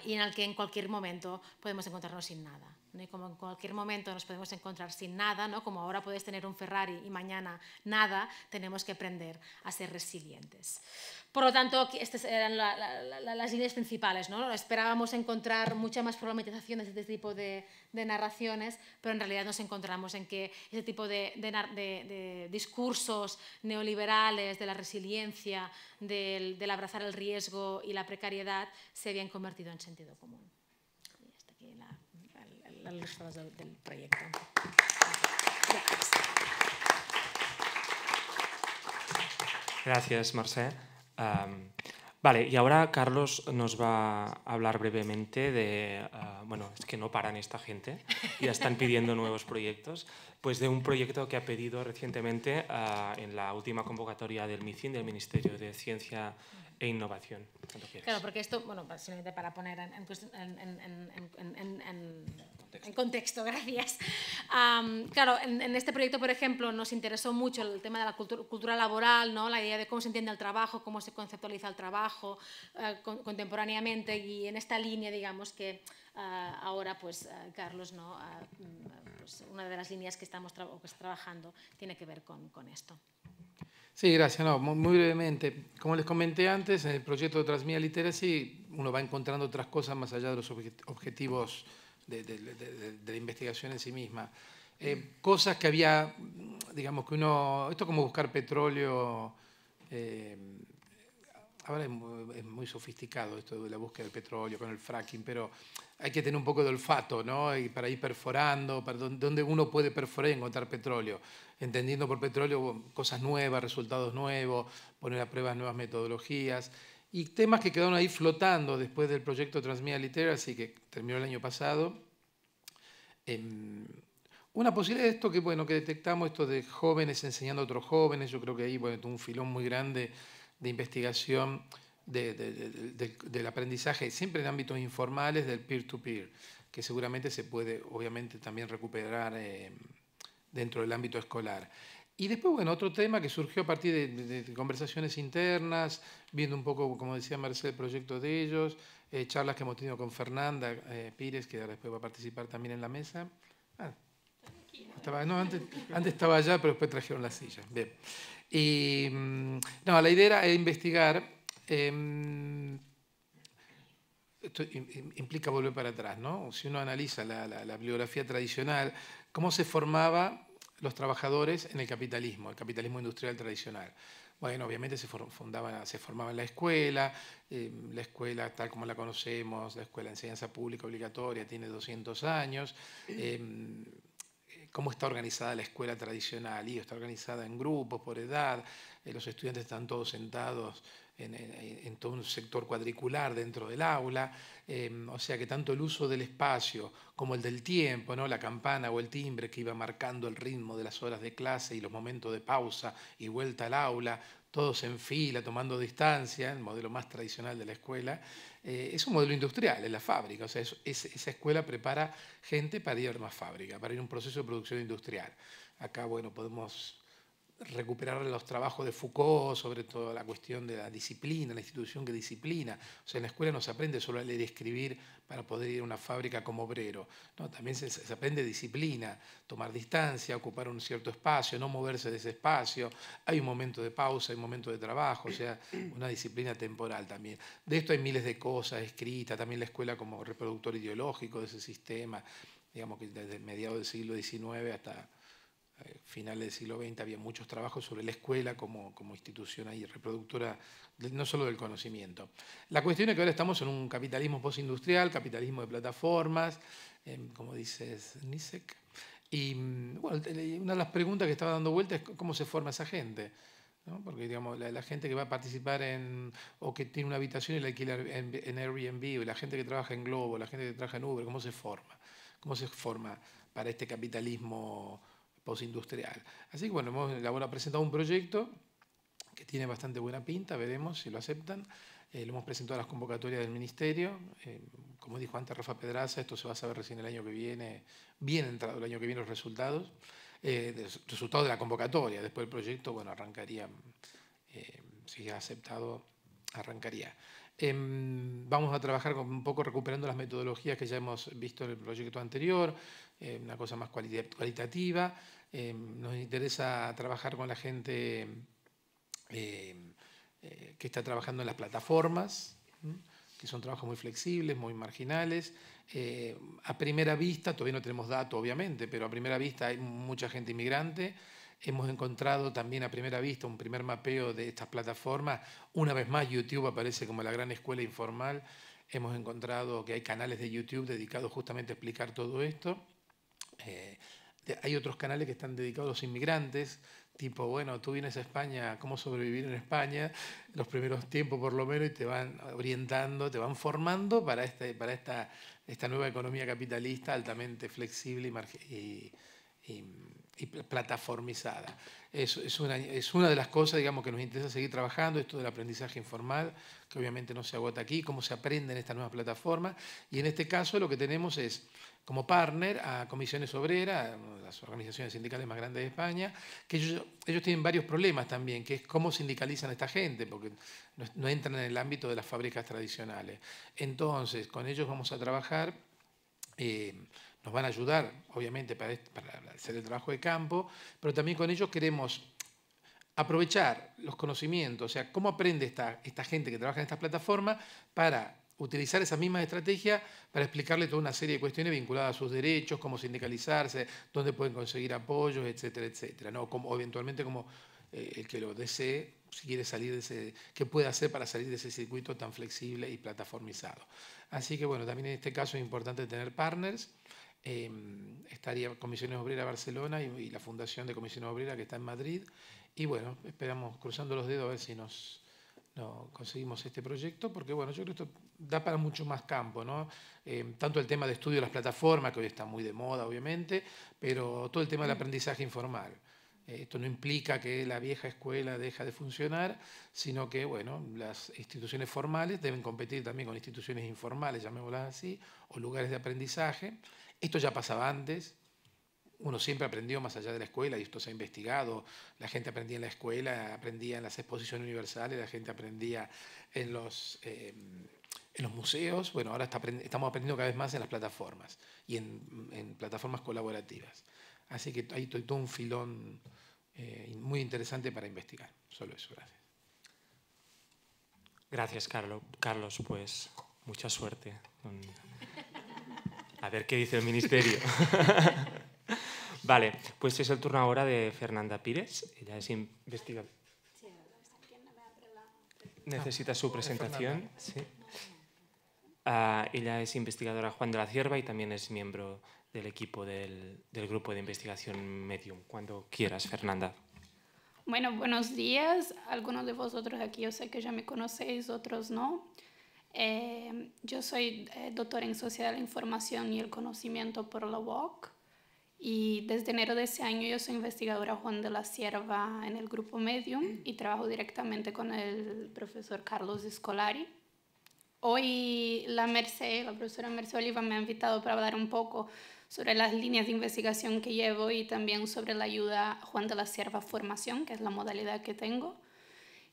y en el que en cualquier momento podemos encontrarnos sin nada como en cualquier momento nos podemos encontrar sin nada, ¿no? como ahora puedes tener un Ferrari y mañana nada, tenemos que aprender a ser resilientes. Por lo tanto, estas eran las líneas principales. ¿no? Esperábamos encontrar mucha más problematización de este tipo de, narraciones, pero en realidad nos encontramos en que este tipo de, discursos neoliberales, de la resiliencia, del abrazar el riesgo y la precariedad, se habían convertido en sentido común del proyecto. Gracias. Gracias, vale, y ahora Carlos nos va a hablar brevemente de, ah, bueno, es que no paran esta gente, ya están pidiendo nuevos proyectos, pues de un proyecto que ha pedido recientemente ah, en la última convocatoria del MICIN, del Ministerio de Ciencia e Innovación. Claro, porque esto, bueno, simplemente para poner en en contexto, gracias. claro, en, este proyecto, por ejemplo, nos interesó mucho el tema de la cultura, laboral, ¿no? la idea de cómo se entiende el trabajo, cómo se conceptualiza el trabajo eh, contemporáneamente y en esta línea, digamos, que eh, ahora, pues, eh, Carlos, ¿no? Ah, mm, pues, una de las líneas que estamos que pues, trabajando tiene que ver con, esto. Sí, gracias. No, muy, brevemente, como les comenté antes, en el proyecto de Transmedia Literacy uno va encontrando otras cosas más allá de los objetivos de, la investigación en sí misma. Eh, cosas que había, digamos que uno, esto como buscar petróleo, eh, ahora es muy, sofisticado esto de la búsqueda del petróleo con el fracking, pero hay que tener un poco de olfato, ¿no? Y para ir perforando, para donde uno puede perforar y encontrar petróleo, entendiendo por petróleo cosas nuevas, resultados nuevos, poner a prueba nuevas metodologías y temas que quedaron ahí flotando después del proyecto Transmedia Literacy que terminó el año pasado. Em, una posibilidad de esto que, bueno, que detectamos, esto de jóvenes enseñando a otros jóvenes, yo creo que ahí bueno, un filón muy grande de investigación del aprendizaje, siempre en ámbitos informales, del peer-to-peer, que seguramente se puede, obviamente, también recuperar em, dentro del ámbito escolar. Y después, bueno, otro tema que surgió a partir de, conversaciones internas, viendo un poco, como decía Marcel, el proyecto de ellos, eh, charlas que hemos tenido con Fernanda eh, Pires, que después va a participar también en la mesa. Ah, antes, estaba allá, pero después trajeron la silla. Y, mm, no, la idea era investigar. Em, esto implica volver para atrás, ¿no? Si uno analiza la bibliografía tradicional, cómo se formaba los trabajadores en el capitalismo, el capitalismo industrial tradicional. Bueno, obviamente se, fundaba, se formaba la escuela, em, la escuela tal como la conocemos, la escuela de enseñanza pública obligatoria, tiene 200 años. Em, ¿Cómo está organizada la escuela tradicional? Y está organizada en grupos, por edad, eh, los estudiantes están todos sentados en, todo un sector cuadricular dentro del aula, em, o sea que tanto el uso del espacio como el del tiempo, ¿no? la campana o el timbre que iba marcando el ritmo de las horas de clase y los momentos de pausa y vuelta al aula, todos en fila, tomando distancia, el modelo más tradicional de la escuela, eh, es un modelo industrial, es la fábrica, o sea, esa escuela prepara gente para ir a una fábrica, para ir a un proceso de producción industrial. Acá, bueno, podemos recuperar los trabajos de Foucault sobre todo la cuestión de la disciplina, la institución que disciplina. O sea, en la escuela no se aprende solo a leer y escribir para poder ir a una fábrica como obrero. No, también se, se aprende disciplina, tomar distancia, ocupar un cierto espacio, no moverse de ese espacio. Hay un momento de pausa, hay un momento de trabajo, o sea, una disciplina temporal también. De esto hay miles de cosas escritas, también la escuela como reproductor ideológico de ese sistema, digamos que desde mediados del siglo XIX hasta eh, finales del siglo XX había muchos trabajos sobre la escuela como, como institución ahí reproductora no solo del conocimiento. La cuestión es que ahora estamos en un capitalismo postindustrial, capitalismo de plataformas, em, como dices Nisek. Y mm, una de las preguntas que estaba dando vuelta es cómo se forma esa gente. Porque digamos, la, gente que va a participar en, o que tiene una habitación y la alquila en, en Airbnb, o la gente que trabaja en Globo, la gente que trabaja en Uber, ¿cómo se forma? ¿Cómo se forma para este capitalismo industrial. Así que bueno, hemos presentado un proyecto que tiene bastante buena pinta, veremos si lo aceptan. Eh, lo hemos presentado a las convocatorias del Ministerio. Eh, como dijo antes Rafa Pedraza, esto se va a saber recién el año que viene, bien entrado el año que viene los resultados, eh, resultados de la convocatoria. Después el proyecto, bueno, arrancaría, si ha aceptado, arrancaría. Em, vamos a trabajar un poco recuperando las metodologías que ya hemos visto en el proyecto anterior, una cosa más cualitativa eh, nos interesa trabajar con la gente eh, eh, que está trabajando en las plataformas, que son trabajos muy flexibles, muy marginales. a primera vista, todavía no tenemos datos obviamente, pero a primera vista hay mucha gente inmigrante. Hemos encontrado también a primera vista un primer mapeo de estas plataformas. Una vez más, YouTube aparece como la gran escuela informal. Hemos encontrado que hay canales de YouTube dedicados justamente a explicar todo esto. Eh, hay otros canales que están dedicados a los inmigrantes, tipo, bueno, tú vienes a España, cómo sobrevivir en España, los primeros tiempos por lo menos, y te van orientando, te van formando para, este, para esta, esta nueva economía capitalista altamente flexible y, y, plataformizada. Es, es, una, es una de las cosas, digamos, que nos interesa seguir trabajando, esto del aprendizaje informal, que obviamente no se agota aquí, cómo se aprende en esta nueva plataforma. y en este caso lo que tenemos es como partner a Comisiones Obreras, las organizaciones sindicales más grandes de España, que ellos, tienen varios problemas también, que es cómo sindicalizan a esta gente, porque no, entran en el ámbito de las fábricas tradicionales. Entonces, con ellos vamos a trabajar. Eh, nos van a ayudar, obviamente, para, para hacer el trabajo de campo, pero también con ellos queremos aprovechar los conocimientos, o sea, cómo aprende esta, esta gente que trabaja en estas plataformas para utilizar esa misma estrategia para explicarle toda una serie de cuestiones vinculadas a sus derechos, cómo sindicalizarse, dónde pueden conseguir apoyos, etcétera, etcétera, ¿no? Como, eventualmente como eh, el que lo desee, si quiere salir de ese, qué puede hacer para salir de ese circuito tan flexible y plataformizado. Así que bueno, también en este caso es importante tener partners. Em, estaría Comisiones Obreras Barcelona y, y la Fundación de Comisiones Obreras que está en Madrid. Y bueno, esperamos cruzando los dedos a ver si nos conseguimos este proyecto, porque bueno, yo creo que esto da para mucho más campo, ¿no? Eh, tanto el tema de estudio de las plataformas, que hoy está muy de moda, obviamente, pero todo el tema del aprendizaje informal. Eh, esto no implica que la vieja escuela deja de funcionar, sino que, bueno, las instituciones formales deben competir también con instituciones informales, llamémoslas así, o lugares de aprendizaje. Esto ya pasaba antes, uno siempre aprendió más allá de la escuela, y esto se ha investigado, la gente aprendía en la escuela, aprendía en las exposiciones universales, la gente aprendía en los, eh, en los museos, bueno, ahora estamos aprendiendo cada vez más en las plataformas y en, plataformas colaborativas. Así que hay todo un filón eh, muy interesante para investigar. Solo eso, gracias. Gracias, Carlos. Carlos, pues mucha suerte. A ver qué dice el ministerio. Vale, pues es el turno ahora de Fernanda Pires. Ella es investigadora. Necesita su presentación. Ah, ella es investigadora Juan de la Cierva y también es miembro del equipo del, grupo de investigación Medium. Cuando quieras, Fernanda. Bueno, buenos días. Algunos de vosotros aquí yo sé que ya me conocéis, otros no. Eh, yo soy eh, doctora en Sociedad de la Información y el Conocimiento por la UOC. Y desde enero de ese año yo soy investigadora Juan de la Sierva en el grupo Medium mm. y trabajo directamente con el profesor Carlos Scolari. Hoy la Merced, la profesora Merced Oliva me ha invitado para hablar un poco sobre las líneas de investigación que llevo y también sobre la ayuda Juan de la Sierva Formación, que es la modalidad que tengo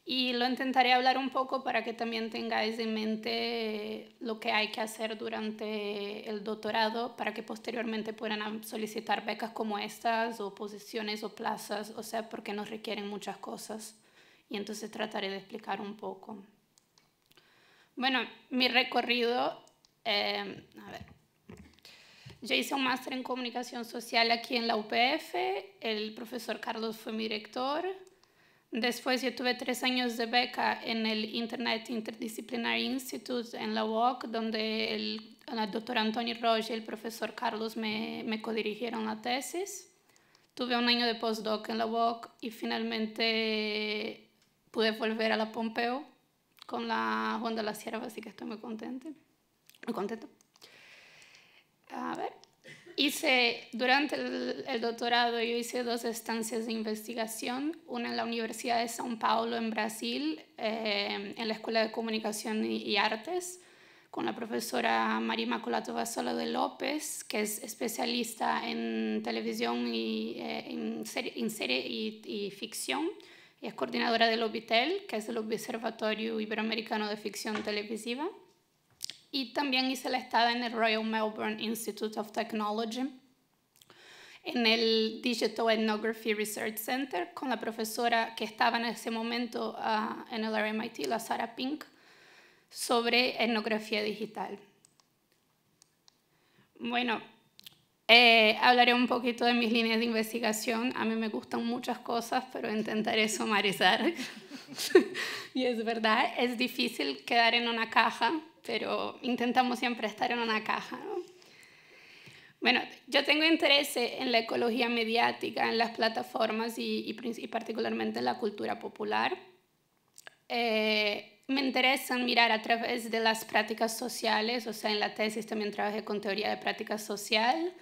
y lo intentaré hablar un poco para que también tengáis en mente lo que hay que hacer durante el doctorado para que posteriormente puedan solicitar becas como estas o posiciones o plazas, o sea, porque nos requieren muchas cosas. Y entonces trataré de explicar un poco. Bueno, mi recorrido, em, a ver, yo hice un máster en comunicación social aquí en la UPF, el profesor Carlos fue mi director. Después yo tuve tres años de beca en el Internet Interdisciplinary Institute en la UOC, donde el, doctor Antonio Roche y el profesor Carlos me, codirigieron la tesis. Tuve un año de postdoc en la UOC y finalmente pude volver a la Pompeo con la Juan de la Sierra, así que estoy muy contenta. Muy contenta. A ver hice, durante el, doctorado, yo hice dos estancias de investigación, una en la Universidad de São Paulo, en Brasil, eh, en la Escuela de Comunicación y, Artes, con la profesora María Maculato Vasola de López, que es especialista en televisión y eh, en, serie, y, ficción, y es coordinadora del OBITEL, que es el Observatorio Iberoamericano de Ficción Televisiva y también hice la estada en el Royal Melbourne Institute of Technology, en el Digital Ethnography Research Center, con la profesora que estaba en ese momento ah, en el RMIT, la Sara Pink, sobre etnografía digital. Bueno, eh, hablaré un poquito de mis líneas de investigación. A mí me gustan muchas cosas, pero intentaré sumarizar. y es verdad, es difícil quedar en una caja pero intentamos siempre estar en una caja. ¿no? Bueno, yo tengo interés en la ecología mediática, en las plataformas y, particularmente en la cultura popular. Eh, me interesa mirar a través de las prácticas sociales, o sea, en la tesis también trabajé con teoría de práctica social,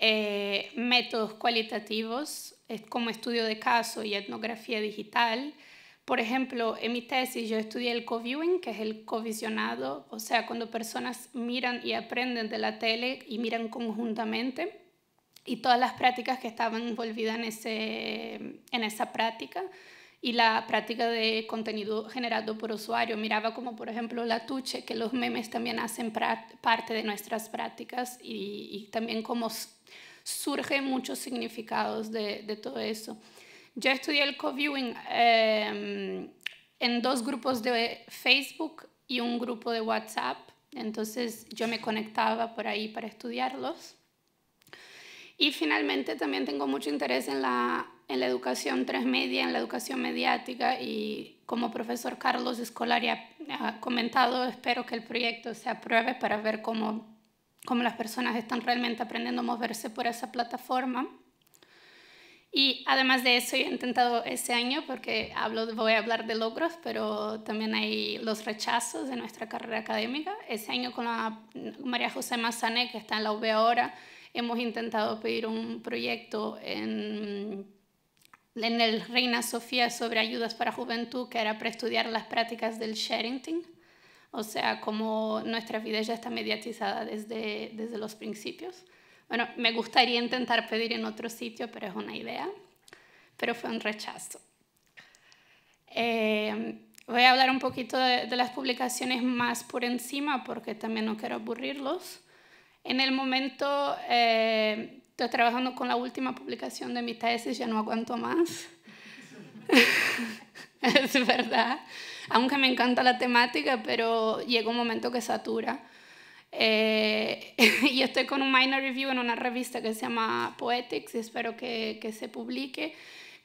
eh, métodos cualitativos eh, como estudio de caso y etnografía digital, por ejemplo, en mi tesis yo estudié el co-viewing, que es el co-visionado, o sea, cuando personas miran y aprenden de la tele y miran conjuntamente y todas las prácticas que estaban envolvidas en, ese, en esa práctica y la práctica de contenido generado por usuario. Miraba como, por ejemplo, la tuche, que los memes también hacen parte de nuestras prácticas y, también cómo surgen muchos significados de, de todo eso. Yo estudié el co-viewing em, en dos grupos de Facebook y un grupo de WhatsApp, entonces yo me conectaba por ahí para estudiarlos. Y finalmente también tengo mucho interés en la, en la educación transmedia, en la educación mediática y como profesor Carlos Escolari ha, ha comentado, espero que el proyecto se apruebe para ver cómo, cómo las personas están realmente aprendiendo a moverse por esa plataforma. Y además de eso, he intentado ese año, porque hablo, voy a hablar de logros, pero también hay los rechazos de nuestra carrera académica. Este año con María José Mazané, que está en la UB ahora, hemos intentado pedir un proyecto en, en el Reina Sofía sobre ayudas para juventud, que era para estudiar las prácticas del sharing. O sea, como nuestra vida ya está mediatizada desde, desde los principios. Bueno, me gustaría intentar pedir en otro sitio, pero es una idea. Pero fue un rechazo. Eh, voy a hablar un poquito de, las publicaciones más por encima porque también no quiero aburrirlos. En el momento eh, estoy trabajando con la última publicación de mi tesis, ya no aguanto más. es verdad. Aunque me encanta la temática, pero llega un momento que satura eh, y estoy con un minor review en una revista que se llama Poetics y espero que, que se publique,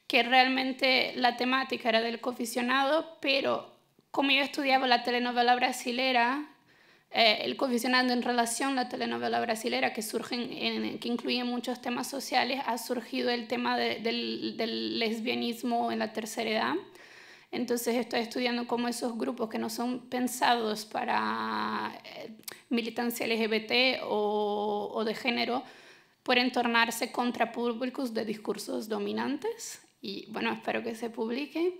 que realmente la temática era del coficionado, pero como yo estudiaba la telenovela brasilera, eh, el coficionado en relación a la telenovela brasilera, que, que incluye muchos temas sociales, ha surgido el tema del, del lesbianismo en la tercera edad entonces estoy estudiando cómo esos grupos que no son pensados para eh, militancia LGBT o, de género pueden tornarse contra públicos de discursos dominantes. Y bueno, espero que se publique.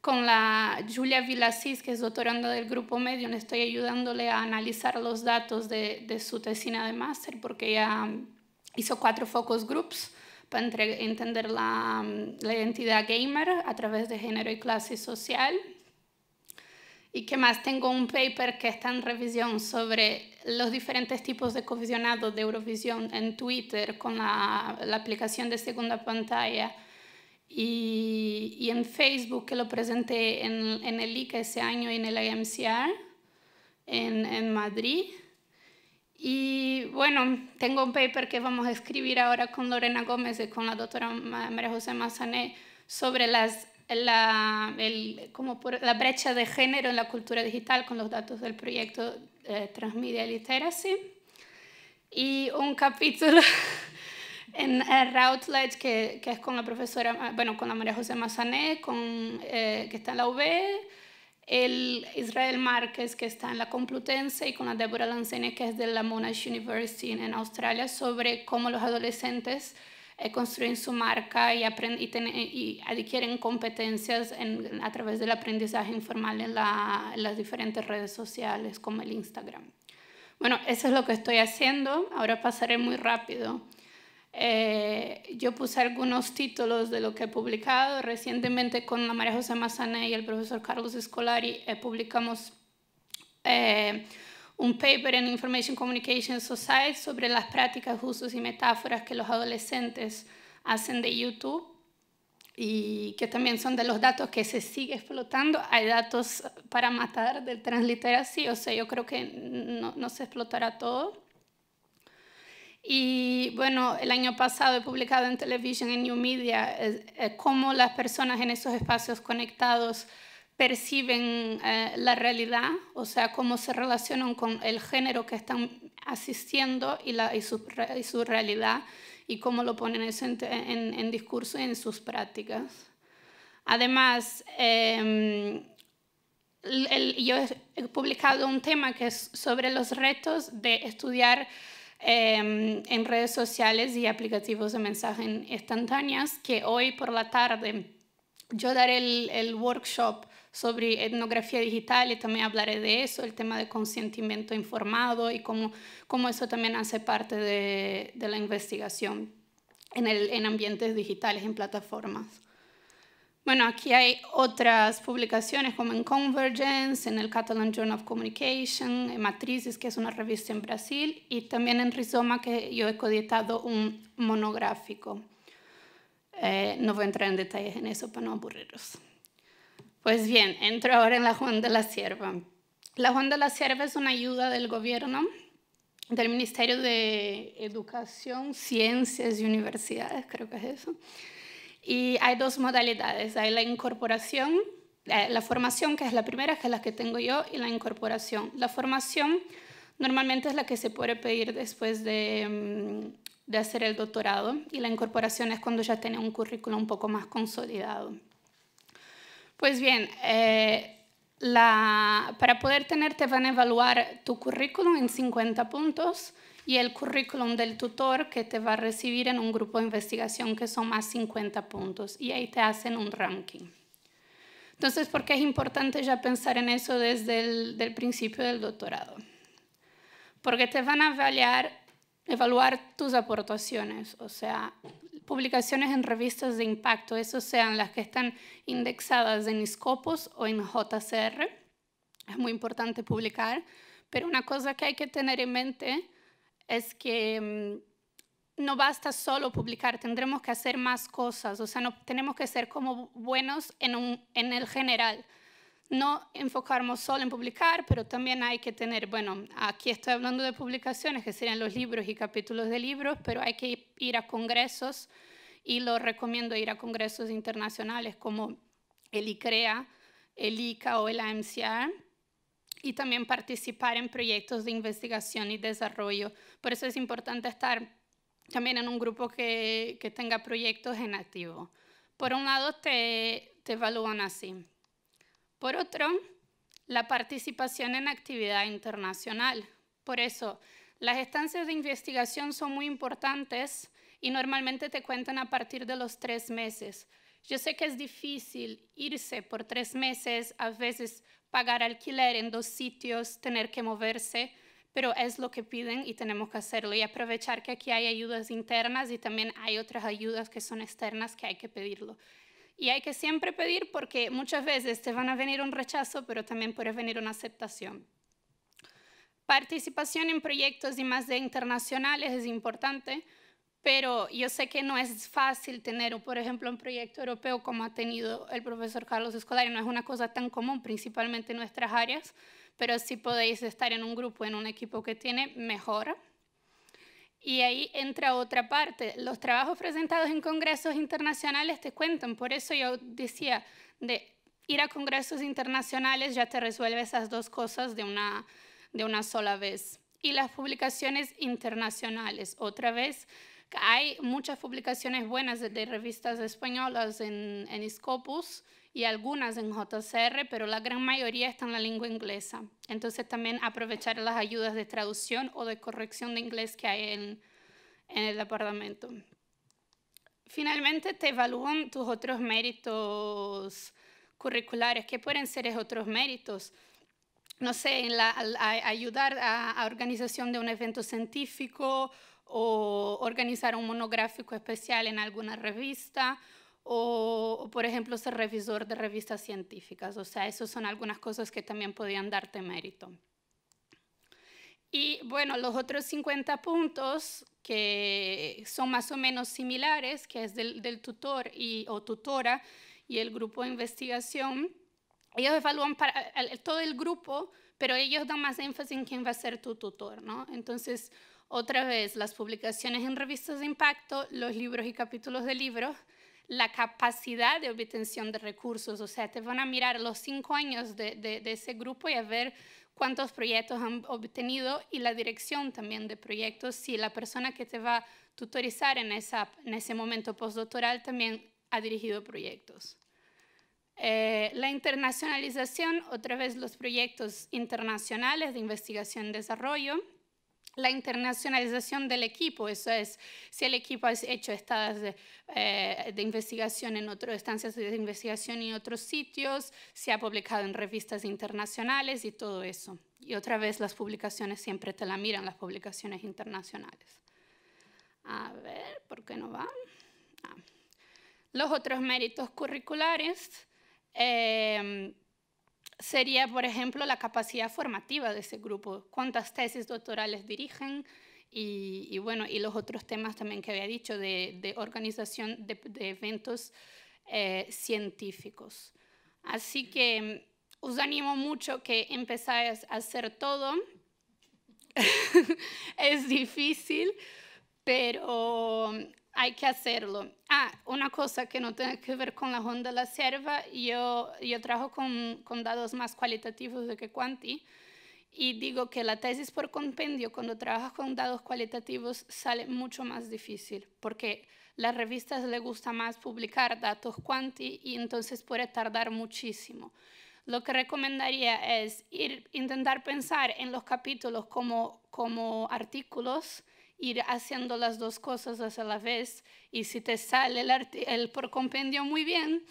Con la Julia Vilasis, que es doctoranda del grupo Medium, estoy ayudándole a analizar los datos de, de su tesina de máster porque ella hizo cuatro focus groups para entender mm, la, identidad gamer a través de género y clase social. Y que más tengo un paper que está en revisión sobre los diferentes tipos de covisionado de Eurovisión en Twitter con la, aplicación de segunda pantalla y, en Facebook que lo presenté en, el ICA e ese año y en el IMCR en, en Madrid. Y bueno, tengo un paper que vamos a escribir ahora con Lorena Gómez y con la doctora María José Mazané sobre las, la, el, como por, la brecha de género en la cultura digital con los datos del proyecto eh, Transmedia Literacy. Y un capítulo en, Routledge que, que, es con la profesora, bueno, con la María José Mazané, con, eh, que está en la UB el Israel Márquez, que está en la Complutense, y con la Débora Lancene, que es de la Monash University en Australia, sobre cómo los adolescentes eh, construyen su marca y, y adquieren competencias a través del aprendizaje informal en las diferentes redes sociales, como el Instagram. Bueno, eso es lo que estoy haciendo. Ahora pasaré muy rápido eh, yo puse algunos títulos de lo que he publicado. Recientemente con la María José Mazané y el profesor Carlos Escolari eh, publicamos eh, un paper en Information Communication Society sobre las prácticas, usos y metáforas que los adolescentes hacen de YouTube y que también son de los datos que se sigue explotando. Hay datos para matar del transliteracy, o sea, yo creo que no, no se explotará todo. Y bueno, el año pasado he publicado en Television, en New Media, cómo las personas en esos espacios conectados perciben eh, la realidad, o sea, cómo se relacionan con el género que están asistiendo y, su, su, realidad y cómo lo ponen en, discurso y en sus prácticas. Además, em, yo he publicado un tema que es sobre los retos de estudiar Em, en redes sociales y aplicativos de mensaje instantáneas, que hoy por la tarde yo daré el, el workshop sobre etnografía digital y también hablaré de eso, el tema de consentimiento informado y cómo, cómo eso también hace parte de, de la investigación en, el, en ambientes digitales, en plataformas. Bueno, aquí hay otras publicaciones como en Convergence, en el Catalan Journal of Communication, en Matrices, que es una revista en Brasil, y también en Rizoma, que yo he coeditado un monográfico. Eh, no voy a entrar en detalles en eso para no aburriros. Pues bien, entro ahora en la Juan de la Sierva. La Juan de la Sierva es una ayuda del gobierno, del Ministerio de Educación, Ciencias y Universidades, creo que es eso y hay dos modalidades, hay la incorporación, la formación, que es la primera, que es la que tengo yo, y la incorporación. La formación normalmente es la que se puede pedir después de, mm, de hacer el doctorado y la incorporación es cuando ya tiene un currículum un poco más consolidado. Pues bien, eh, para poder tenerte van a evaluar tu currículum en 50 puntos y el currículum del tutor que te va a recibir en un grupo de investigación que son más 50 puntos y ahí te hacen un ranking. Entonces, ¿por qué es importante ya pensar en eso desde el principio del doctorado? Porque te van a evaluar, evaluar tus aportaciones, o sea, publicaciones en revistas de impacto, eso sean las que están indexadas en Scopus o en JCR. Es muy importante publicar, pero una cosa que hay que tener en mente es que mm, no basta solo publicar, tendremos que hacer más cosas, o sea, no, tenemos que ser como buenos en, un, en el general. No enfocarnos solo en publicar, pero también hay que tener, bueno, aquí estoy hablando de publicaciones, que serían los libros y capítulos de libros, pero hay que ir a congresos y lo recomiendo ir a congresos internacionales como el ICREA, el ICA o el AMCR y también participar en proyectos de investigación y desarrollo. Por eso es importante estar también en un grupo que, tenga proyectos en activo. Por un lado, te, te evalúan así. Por otro, la participación en actividad internacional. Por eso, las estancias de investigación son muy importantes y normalmente te cuentan a partir de los tres meses. Yo sé que es difícil irse por tres meses, a veces pagar alquiler en dos sitios, tener que moverse, pero es lo que piden y tenemos que hacerlo y aprovechar que aquí hay ayudas internas y también hay otras ayudas que son externas que hay que pedirlo. Y hay que siempre pedir porque muchas veces te van a venir un rechazo, pero también puede venir una aceptación. Participación en proyectos y más de internacionales es importante pero yo sé que no es fácil tener, por ejemplo, un proyecto europeo como ha tenido el profesor Carlos Escolari. No es una cosa tan común, principalmente en nuestras áreas, pero si podéis estar en un grupo, en un equipo que tiene, mejor. Y ahí entra otra parte. Los trabajos presentados en congresos internacionales te cuentan. Por eso yo decía, de ir a congresos internacionales ya te resuelve esas dos cosas de una sola vez. Y las publicaciones internacionales, otra vez, hay muchas publicaciones buenas de, revistas españolas en, en Scopus y algunas en JCR, pero la gran mayoría está en la lengua inglesa. Entonces también aprovechar las ayudas de traducción o de corrección de inglés que hay en, el departamento. Finalmente, te evalúan tus otros méritos curriculares. ¿Qué pueden ser esos otros méritos? No sé, en ayudar a, a, organización de un evento científico o organizar un monográfico especial en alguna revista o, por ejemplo, ser revisor de revistas científicas. O sea, esas son algunas cosas que también podrían darte mérito. Y bueno, los otros 50 puntos que son más o menos similares, que es del, tutor y, o tutora y el grupo de investigación, ellos evalúan para, todo el grupo, pero ellos dan más énfasis en quién va a ser tu tutor, ¿no? Entonces, otra vez, las publicaciones en revistas de impacto, los libros y capítulos de libros, la capacidad de obtención de recursos, o sea, te van a mirar los cinco años de, de, ese grupo y a ver cuántos proyectos han obtenido y la dirección también de proyectos, si la persona que te va a tutorizar en, esa, en ese momento postdoctoral también ha dirigido proyectos. Eh, la internacionalización, otra vez los proyectos internacionales de investigación y desarrollo, la internacionalización del equipo, eso es, si el equipo ha hecho estas eh, de investigación en otras estancias de investigación y otros sitios, si ha publicado en revistas internacionales y todo eso. Y otra vez las publicaciones siempre te la miran, las publicaciones internacionales. A ver, ¿por qué no va? Ah. Los otros méritos curriculares. Eh, sería, por ejemplo, la capacidad formativa de ese grupo, cuántas tesis doctorales dirigen y, bueno, y los otros temas también que había dicho de, organización de, eventos eh, científicos. Así que mm, os animo mucho que empezáis a hacer todo. es difícil, pero hay que hacerlo. Ah, una cosa que no tiene que ver con la Honda La Sierva, yo, yo trabajo con, con datos más cualitativos de que cuanti, y digo que la tesis por compendio, cuando trabajas con datos cualitativos, sale mucho más difícil, porque las revistas le gusta más publicar datos cuanti y entonces puede tardar muchísimo. Lo que recomendaría es intentar pensar en los capítulos como, como artículos, ir haciendo las dos cosas a la vez y si te sale el, el por compendio muy bien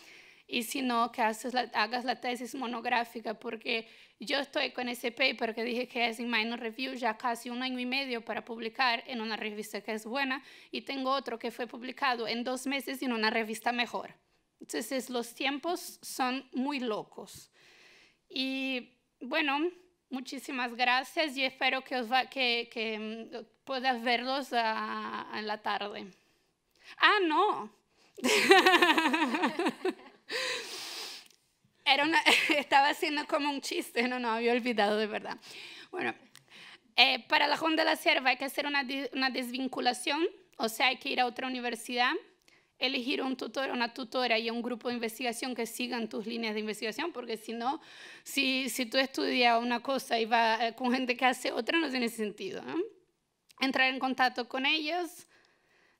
y si no, que hagas la tesis monográfica porque yo estoy con ese paper que dije que es in Minor Review ya casi un año y medio para publicar en una revista que es buena y tengo otro que fue publicado en dos meses y en una revista mejor. Entonces los tiempos son muy locos. Y bueno, Muchísimas gracias y espero que, os que, mm, puedas verlos en la tarde. Ah, no. Era estaba haciendo como un chiste, no, no, había olvidado de verdad. Bueno, eh, para la ronda de la Sierva hay que hacer una desvinculación, o sea, hay que ir a otra universidad elegir un tutor o una tutora y un grupo de investigación que sigan tus líneas de investigación, porque si no, si, tú estudias una cosa y va eh, con gente que hace otra, no tiene sentido. Entrar en contacto con ellos,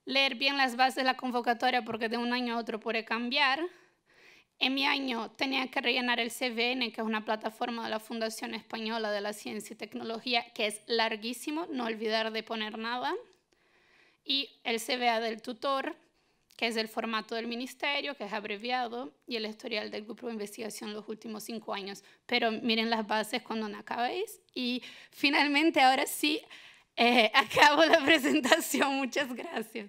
leer bien las bases de la convocatoria, porque de un año a otro puede cambiar. En mi año tenía que rellenar el CBN, que es una plataforma de la Fundación Española de la Ciencia y Tecnología, que es larguísimo, no olvidar de poner nada. Y el CBA del tutor, que es el formato del ministerio, que es abreviado, y el historial del grupo de investigación los últimos cinco años. Pero miren las bases cuando no acabéis. Y finalmente, ahora sí, eh, acabo la presentación. Muchas gracias.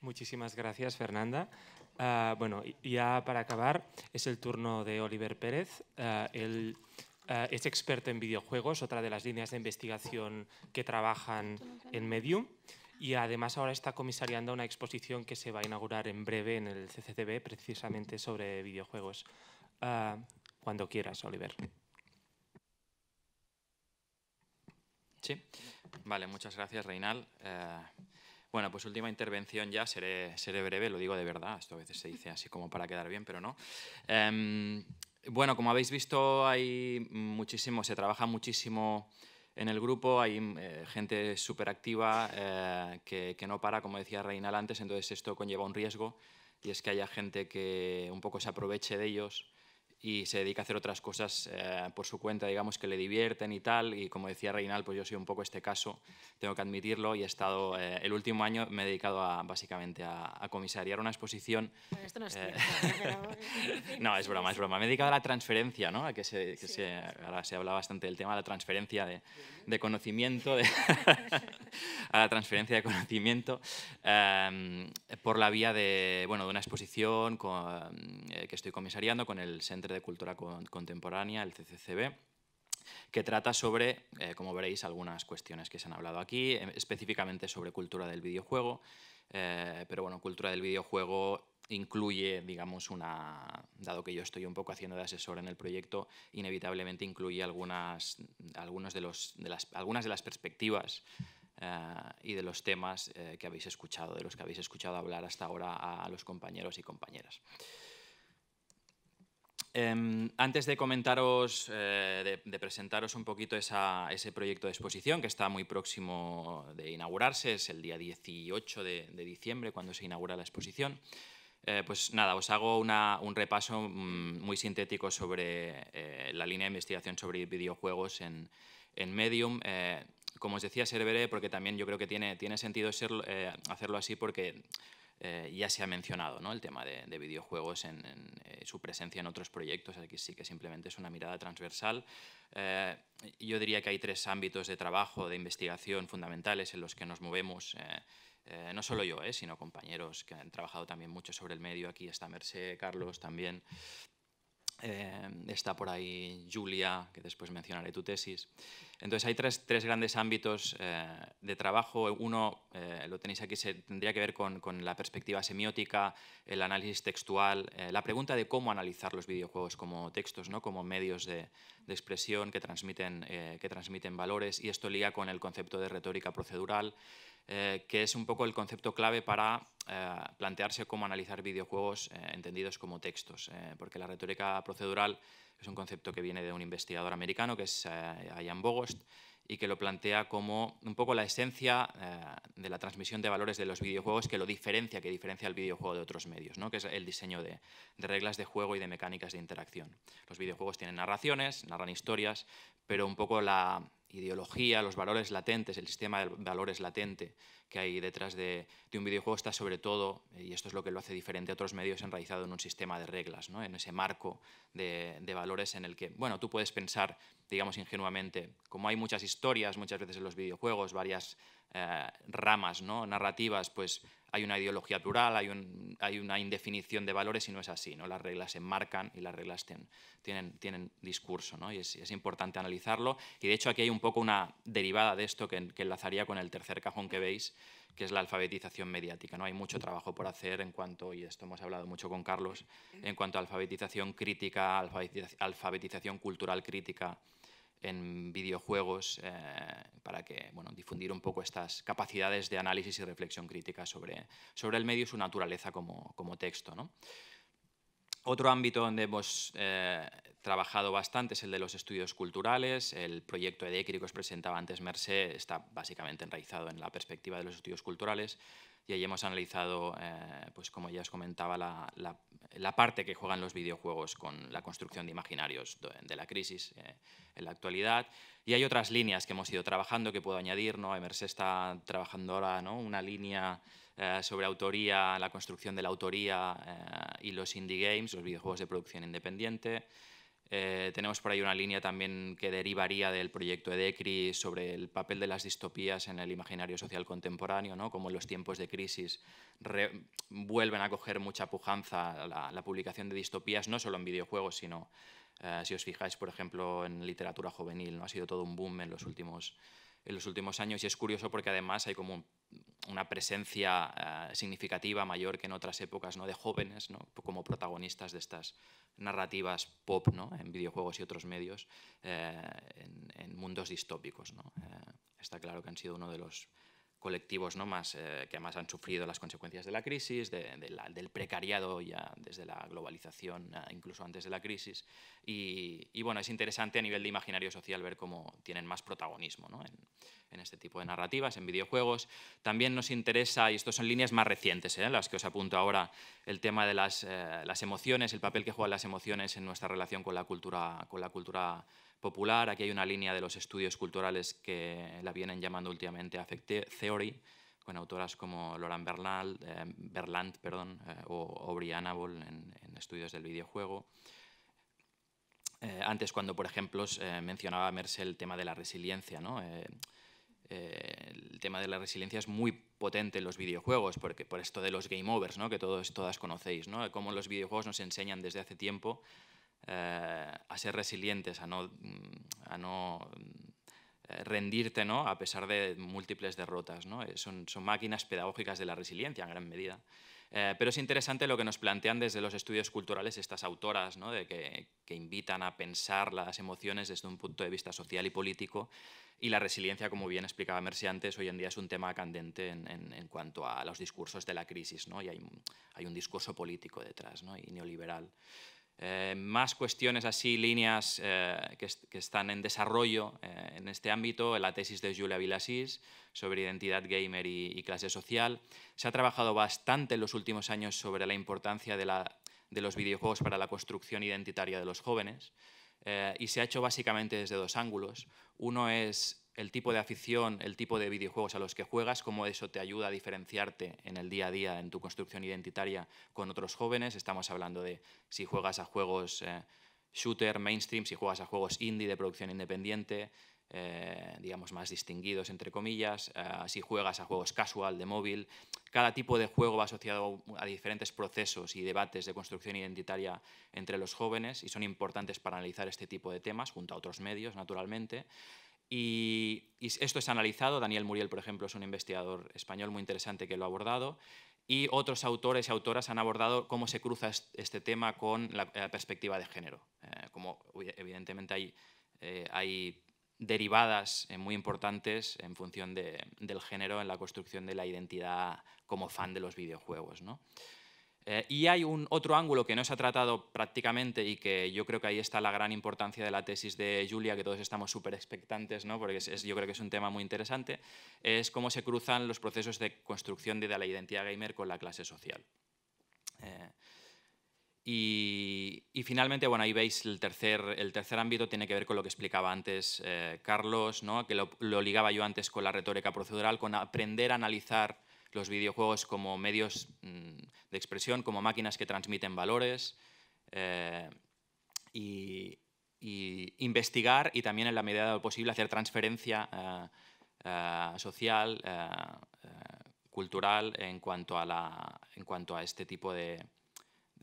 Muchísimas gracias, Fernanda. Ah, bueno, ya para acabar, es el turno de Oliver Pérez. el ah, eh, es experto en videojuegos, otra de las líneas de investigación que trabajan en Medium. Y además ahora está comisariando una exposición que se va a inaugurar en breve en el CCTV, precisamente sobre videojuegos. Eh, cuando quieras, Oliver. Sí, vale, muchas gracias, Reinal. Eh, bueno, pues última intervención ya, seré, breve, lo digo de verdad, esto a veces se dice así como para quedar bien, pero no. Em, bueno, como habéis visto, hay muchísimo, se trabaja muchísimo en el grupo, hay mm, eh, gente súper activa eh, que, que, no para, como decía Reinal antes, entonces esto conlleva un riesgo y es que haya gente que un poco se aproveche de ellos y se dedica a hacer otras cosas eh, por su cuenta, digamos, que le divierten y tal. Y como decía Reinal, pues yo soy un poco este caso, tengo que admitirlo, y he estado, eh, el último año me he dedicado a, básicamente a, comisariar una exposición. esto no es eh, cierto, pero... No, es broma, es broma. Me he dedicado a la transferencia, ¿no? A que, se, ahora se habla bastante del tema de la transferencia de, de conocimiento, a la transferencia de conocimiento, em, por la vía de, bueno, de una exposición eh, que estoy comisariando con el Centro de Cultura Contemporánea, el CCCB que trata sobre, eh, como veréis, algunas cuestiones que se han hablado aquí, em, específicamente sobre cultura del videojuego, eh, pero bueno, cultura del videojuego incluye, digamos, una, dado que yo estoy un poco haciendo de asesor en el proyecto, inevitablemente incluye algunas, algunos de las, algunas de las perspectivas eh, y de los temas eh, que habéis escuchado, de los que habéis escuchado hablar hasta ahora a, los compañeros y compañeras. Em, antes de comentaros, eh, de, presentaros un poquito ese proyecto de exposición que está muy próximo de inaugurarse, es el día 18 de diciembre cuando se inaugura la exposición, eh, pues nada, os hago un repaso mm, muy sintético sobre eh, la línea de investigación sobre videojuegos en, Medium. Eh, como os decía, serviré porque también yo creo que tiene, sentido hacerlo así porque ya se ha mencionado el tema de, videojuegos en, en su presencia en otros proyectos, aquí sí que simplemente es una mirada transversal. yo diría que hay tres ámbitos de trabajo, de investigación fundamentales en los que nos movemos. Eh, no solo yo, eh, sino compañeros que han trabajado también mucho sobre el medio. Aquí está Merced, Carlos también. Eh, está por ahí Julia, que después mencionaré tu tesis. Entonces hay tres, tres grandes ámbitos de trabajo. Uno, lo tenéis aquí, se, tendría que ver con, con, la perspectiva semiótica, el análisis textual, la pregunta de cómo analizar los videojuegos como textos, ¿no? como medios de, de expresión que transmiten, que transmiten valores, y esto liga con el concepto de retórica procedural. Eh, que es un poco el concepto clave para eh, plantearse cómo analizar videojuegos eh, entendidos como textos, porque la retórica procedural es un concepto que viene de un investigador americano, que es Ian Bogost, y que lo plantea como un poco la esencia de la transmisión de valores de los videojuegos que lo diferencia, que diferencia al videojuego de otros medios, ¿no? que es el diseño de reglas de juego y de mecánicas de interacción. Los videojuegos tienen narraciones, narran historias, pero un poco la, ideología, los valores latentes, el sistema de valores latente que hay detrás de, un videojuego está sobre todo, eh, y esto es lo que lo hace diferente a otros medios, enraizado en un sistema de reglas, ¿no? en ese marco de, de, valores en el que, bueno, tú puedes pensar, digamos ingenuamente, como hay muchas historias muchas veces en los videojuegos, varias eh, ramas ¿no? narrativas, pues hay una ideología plural, hay, hay, una indefinición de valores y no es así. ¿no? Las reglas se enmarcan y las reglas tienen, tienen, discurso ¿no? y es, importante analizarlo. Y de hecho aquí hay un poco una derivada de esto que, que, enlazaría con el tercer cajón que veis, que es la alfabetización mediática. ¿no? Hay mucho trabajo por hacer en cuanto, y esto hemos hablado mucho con Carlos, en cuanto a alfabetización crítica, alfabetización cultural crítica, en videojuegos eh, para que, bueno, difundir un poco estas capacidades de análisis y reflexión crítica sobre, sobre el medio y su naturaleza como, texto. Otro ámbito donde hemos eh, trabajado bastante es el de los estudios culturales. El proyecto EDECRI que os presentaba antes merced está básicamente enraizado en la perspectiva de los estudios culturales y ahí hemos analizado, eh, pues como ya os comentaba, la, parte que juegan los videojuegos con la construcción de imaginarios de, la crisis eh, en la actualidad. Y hay otras líneas que hemos ido trabajando que puedo añadir. ¿no? Emerse está trabajando ahora ¿no? una línea eh, sobre autoría, la construcción de la autoría y los indie games, los videojuegos de producción independiente. Eh, tenemos por ahí una línea también que derivaría del proyecto EDECRI sobre el papel de las distopías en el imaginario social contemporáneo, ¿no? como en los tiempos de crisis vuelven a coger mucha pujanza la, publicación de distopías, no solo en videojuegos, sino, eh, si os fijáis, por ejemplo, en literatura juvenil. ¿no? Ha sido todo un boom en los últimos en los últimos años y es curioso porque además hay como una presencia eh, significativa, mayor que en otras épocas, ¿no? de jóvenes como protagonistas de estas narrativas pop ¿no? en videojuegos y otros medios eh, en, mundos distópicos. Eh, está claro que han sido uno de los colectivos ¿no? más, eh, que más han sufrido las consecuencias de la crisis, del precariado ya desde la globalización, ah, incluso antes de la crisis. Y, bueno, es interesante a nivel de imaginario social ver cómo tienen más protagonismo en, este tipo de narrativas, en videojuegos. También nos interesa, y esto son líneas más recientes, ¿eh? las que os apunto ahora, el tema de las, eh, las, emociones, el papel que juegan las emociones en nuestra relación con la cultura, con la cultura popular. Aquí hay una línea de los estudios culturales que la vienen llamando últimamente Affect Theory, con autoras como Laurent Bernal, eh, Berland perdón, eh, o, o en, estudios del videojuego. Eh, antes, cuando, por ejemplo, mencionaba Merce el tema de la resiliencia, ¿no? el tema de la resiliencia es muy potente en los videojuegos, porque por esto de los game overs, ¿no? que todos, todas conocéis, ¿no? cómo los videojuegos nos enseñan desde hace tiempo eh, a ser resilientes, a no, mm, mm, eh, rendirte a pesar de múltiples derrotas. ¿no? Eh, son, máquinas pedagógicas de la resiliencia en gran medida. pero es interesante lo que nos plantean desde los estudios culturales estas autoras, de que, invitan a pensar las emociones desde un punto de vista social y político. Y la resiliencia, como bien explicaba Merce antes, hoy en día es un tema candente en, cuanto a los discursos de la crisis. ¿no? Y hay, hay, un discurso político detrás y neoliberal. Eh, más cuestiones así, líneas eh, que, están en desarrollo eh, en este ámbito, la tesis de Julia Vilasís sobre identidad gamer y, clase social. Se ha trabajado bastante en los últimos años sobre la importancia la, de los videojuegos para la construcción identitaria de los jóvenes y se ha hecho básicamente desde dos ángulos. Uno es el tipo de afición, el tipo de videojuegos a los que juegas, cómo eso te ayuda a diferenciarte en el día a día, en tu construcción identitaria con otros jóvenes. Estamos hablando de si juegas a juegos eh, shooter, mainstream, si juegas a juegos indie de producción independiente, eh, digamos más distinguidos, entre comillas, eh, si juegas a juegos casual, de móvil. Cada tipo de juego va asociado a diferentes procesos y debates de construcción identitaria entre los jóvenes y son importantes para analizar este tipo de temas junto a otros medios, naturalmente. Y, esto es analizado, Daniel Muriel, por ejemplo, es un investigador español muy interesante que lo ha abordado, y otros autores y autoras han abordado cómo se cruza este tema con la, perspectiva de género, eh, como evidentemente hay, eh, derivadas eh, muy importantes en función del género en la construcción de la identidad como fan de los videojuegos. ¿no? Eh, y hay un otro ángulo que no se ha tratado prácticamente y que yo creo que ahí está la gran importancia de la tesis de Julia, que todos estamos súper expectantes, ¿no? porque es, yo creo que es un tema muy interesante, es cómo se cruzan los procesos de construcción de, la identidad gamer con la clase social. Eh, y, finalmente, bueno, ahí veis el tercer, el tercer ámbito tiene que ver con lo que explicaba antes eh, Carlos, ¿no? que lo, lo ligaba yo antes con la retórica procedural, con aprender a analizar los videojuegos como medios mm, de expresión, como máquinas que transmiten valores eh, y, investigar y también en la medida de lo posible hacer transferencia eh, eh, social, cultural en cuanto a, la, en cuanto a este tipo de,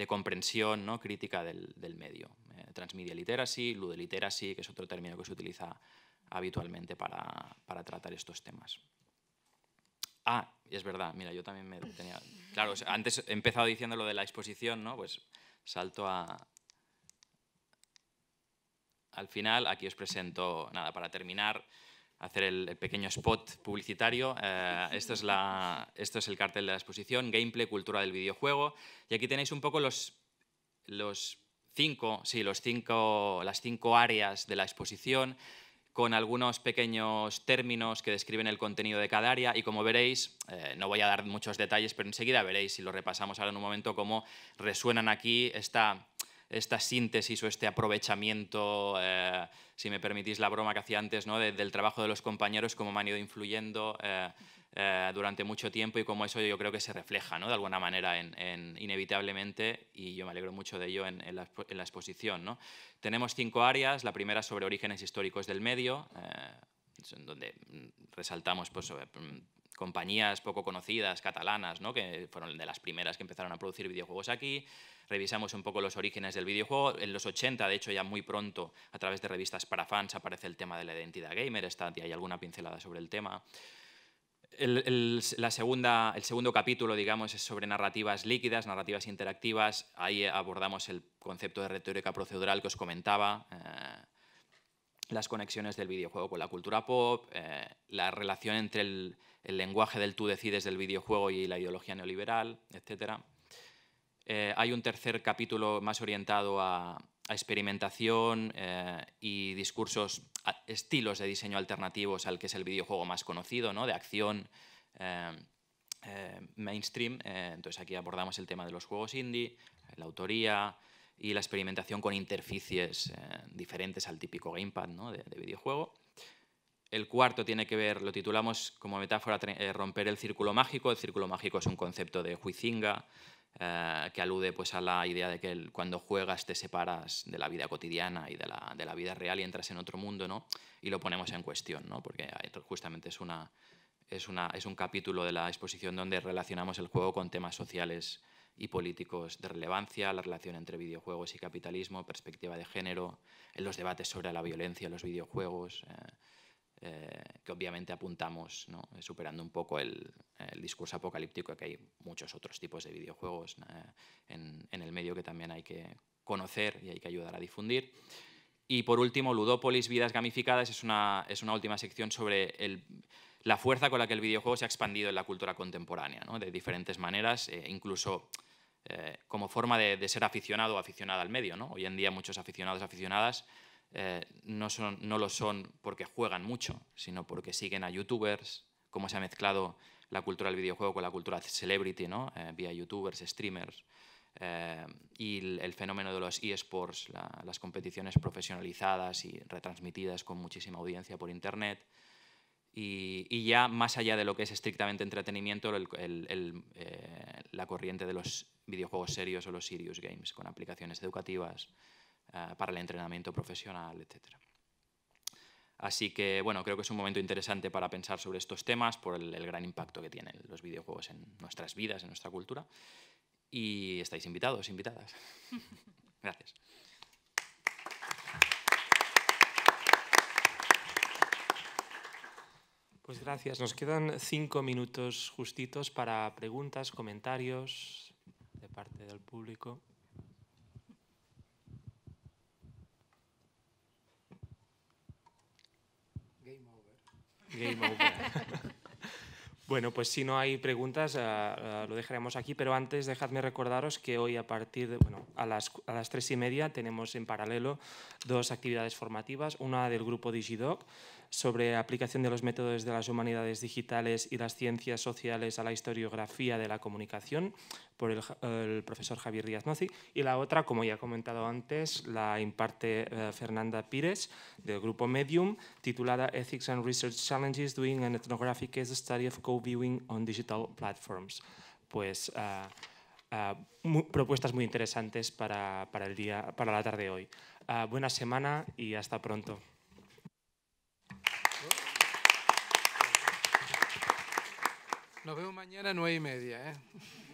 comprensión ¿no? crítica del, medio. transmedia literacy, literacy que es otro término que se utiliza habitualmente para, tratar estos temas. Ah, y es verdad, mira, yo también me tenía... Claro, antes he empezado diciendo lo de la exposición, ¿no? Pues salto a... Al final, aquí os presento, nada, para terminar, hacer el, pequeño spot publicitario. Eh, esto, es la, esto es el cartel de la exposición, gameplay, cultura del videojuego. Y aquí tenéis un poco los, los cinco, sí, los cinco, las cinco áreas de la exposición con algunos pequeños términos que describen el contenido de cada área y como veréis, eh, no voy a dar muchos detalles, pero enseguida veréis si lo repasamos ahora en un momento cómo resuenan aquí esta, esta síntesis o este aprovechamiento, eh, si me permitís la broma que hacía antes, ¿no? del trabajo de los compañeros, cómo me han ido influyendo. Eh, eh, durante mucho tiempo y como eso yo creo que se refleja ¿no? de alguna manera inevitablemente, y yo me alegro mucho de ello en, la, exposición. ¿no? Tenemos cinco áreas, la primera sobre orígenes históricos del medio, eh, donde mm, resaltamos pues, sobre, mm, compañías poco conocidas, catalanas, ¿no? que fueron de las primeras que empezaron a producir videojuegos aquí. Revisamos un poco los orígenes del videojuego. En los 80, de hecho, ya muy pronto, a través de revistas para fans, aparece el tema de la identidad gamer. Está, hay alguna pincelada sobre el tema el, la segunda, el segundo capítulo, digamos, es sobre narrativas líquidas, narrativas interactivas. Ahí abordamos el concepto de retórica procedural que os comentaba, eh, las conexiones del videojuego con la cultura pop, eh, la relación entre el, lenguaje del tú decides del videojuego y la ideología neoliberal, etc. Eh, hay un tercer capítulo más orientado a, experimentación eh, y discursos, estilos de diseño alternativos al que es el videojuego más conocido, ¿no? de acción eh, eh, mainstream. entonces aquí abordamos el tema de los juegos indie, la autoría y la experimentación con interfaces diferentes al típico gamepad de, de, videojuego. El cuarto tiene que ver, lo titulamos como metáfora, romper el círculo mágico. El círculo mágico es un concepto de Huizinga, eh, que alude pues, a la idea de que cuando juegas te separas de la vida cotidiana y de la, vida real y entras en otro mundo, ¿no? Y lo ponemos en cuestión, ¿no? Porque justamente es una, es, una, es, un capítulo de la exposición donde relacionamos el juego con temas sociales y políticos de relevancia, la relación entre videojuegos y capitalismo, perspectiva de género, los debates sobre la violencia en los videojuegos, eh, eh, que obviamente apuntamos eh, superando un poco el, discurso apocalíptico, que hay muchos otros tipos de videojuegos eh, en, el medio que también hay que conocer y hay que ayudar a difundir. Y por último, Ludópolis, vidas gamificadas, es una, última sección sobre la fuerza con la que el videojuego se ha expandido en la cultura contemporánea, de diferentes maneras, incluso como forma de, ser aficionado o aficionada al medio. Hoy en día muchos aficionados aficionadas eh, no, lo son porque juegan mucho, sino porque siguen a youtubers, cómo se ha mezclado la cultura del videojuego con la cultura celebrity, ¿no? Eh, vía youtubers, streamers, eh, y el, fenómeno de los eSports, las competiciones profesionalizadas y retransmitidas con muchísima audiencia por Internet. Y, ya más allá de lo que es estrictamente entretenimiento, la corriente de los videojuegos serios o los serious games, con aplicaciones educativas, eh, para el entrenamiento profesional, etcétera. Así que, bueno, creo que es un momento interesante para pensar sobre estos temas por el, el gran impacto que tienen los videojuegos en nuestras vidas, en nuestra cultura. Y estáis invitados, invitadas. Gracias. Pues gracias. Nos quedan cinco minutos justitos para preguntas, comentarios de parte del público. Bueno, pues si no hay preguntas, eh, eh, lo dejaremos aquí, pero antes dejadme recordaros que hoy a partir de, bueno, a las, a las tres y media tenemos en paralelo dos actividades formativas, una del grupo DigiDoc, sobre aplicación de los métodos de las humanidades digitales y las ciencias sociales a la historiografía de la comunicación por el, profesor Javier Díaz Nozi y la otra, como ya he comentado antes, la imparte eh, Fernanda Pires del grupo Medium, titulada Ethics and Research Challenges Doing an Ethnographic Case Study of Co-Viewing on Digital Platforms. Pues eh, eh, propuestas muy interesantes para, para, la tarde hoy. buena semana y hasta pronto. Nos vemos mañana a nueve y media. ¿eh?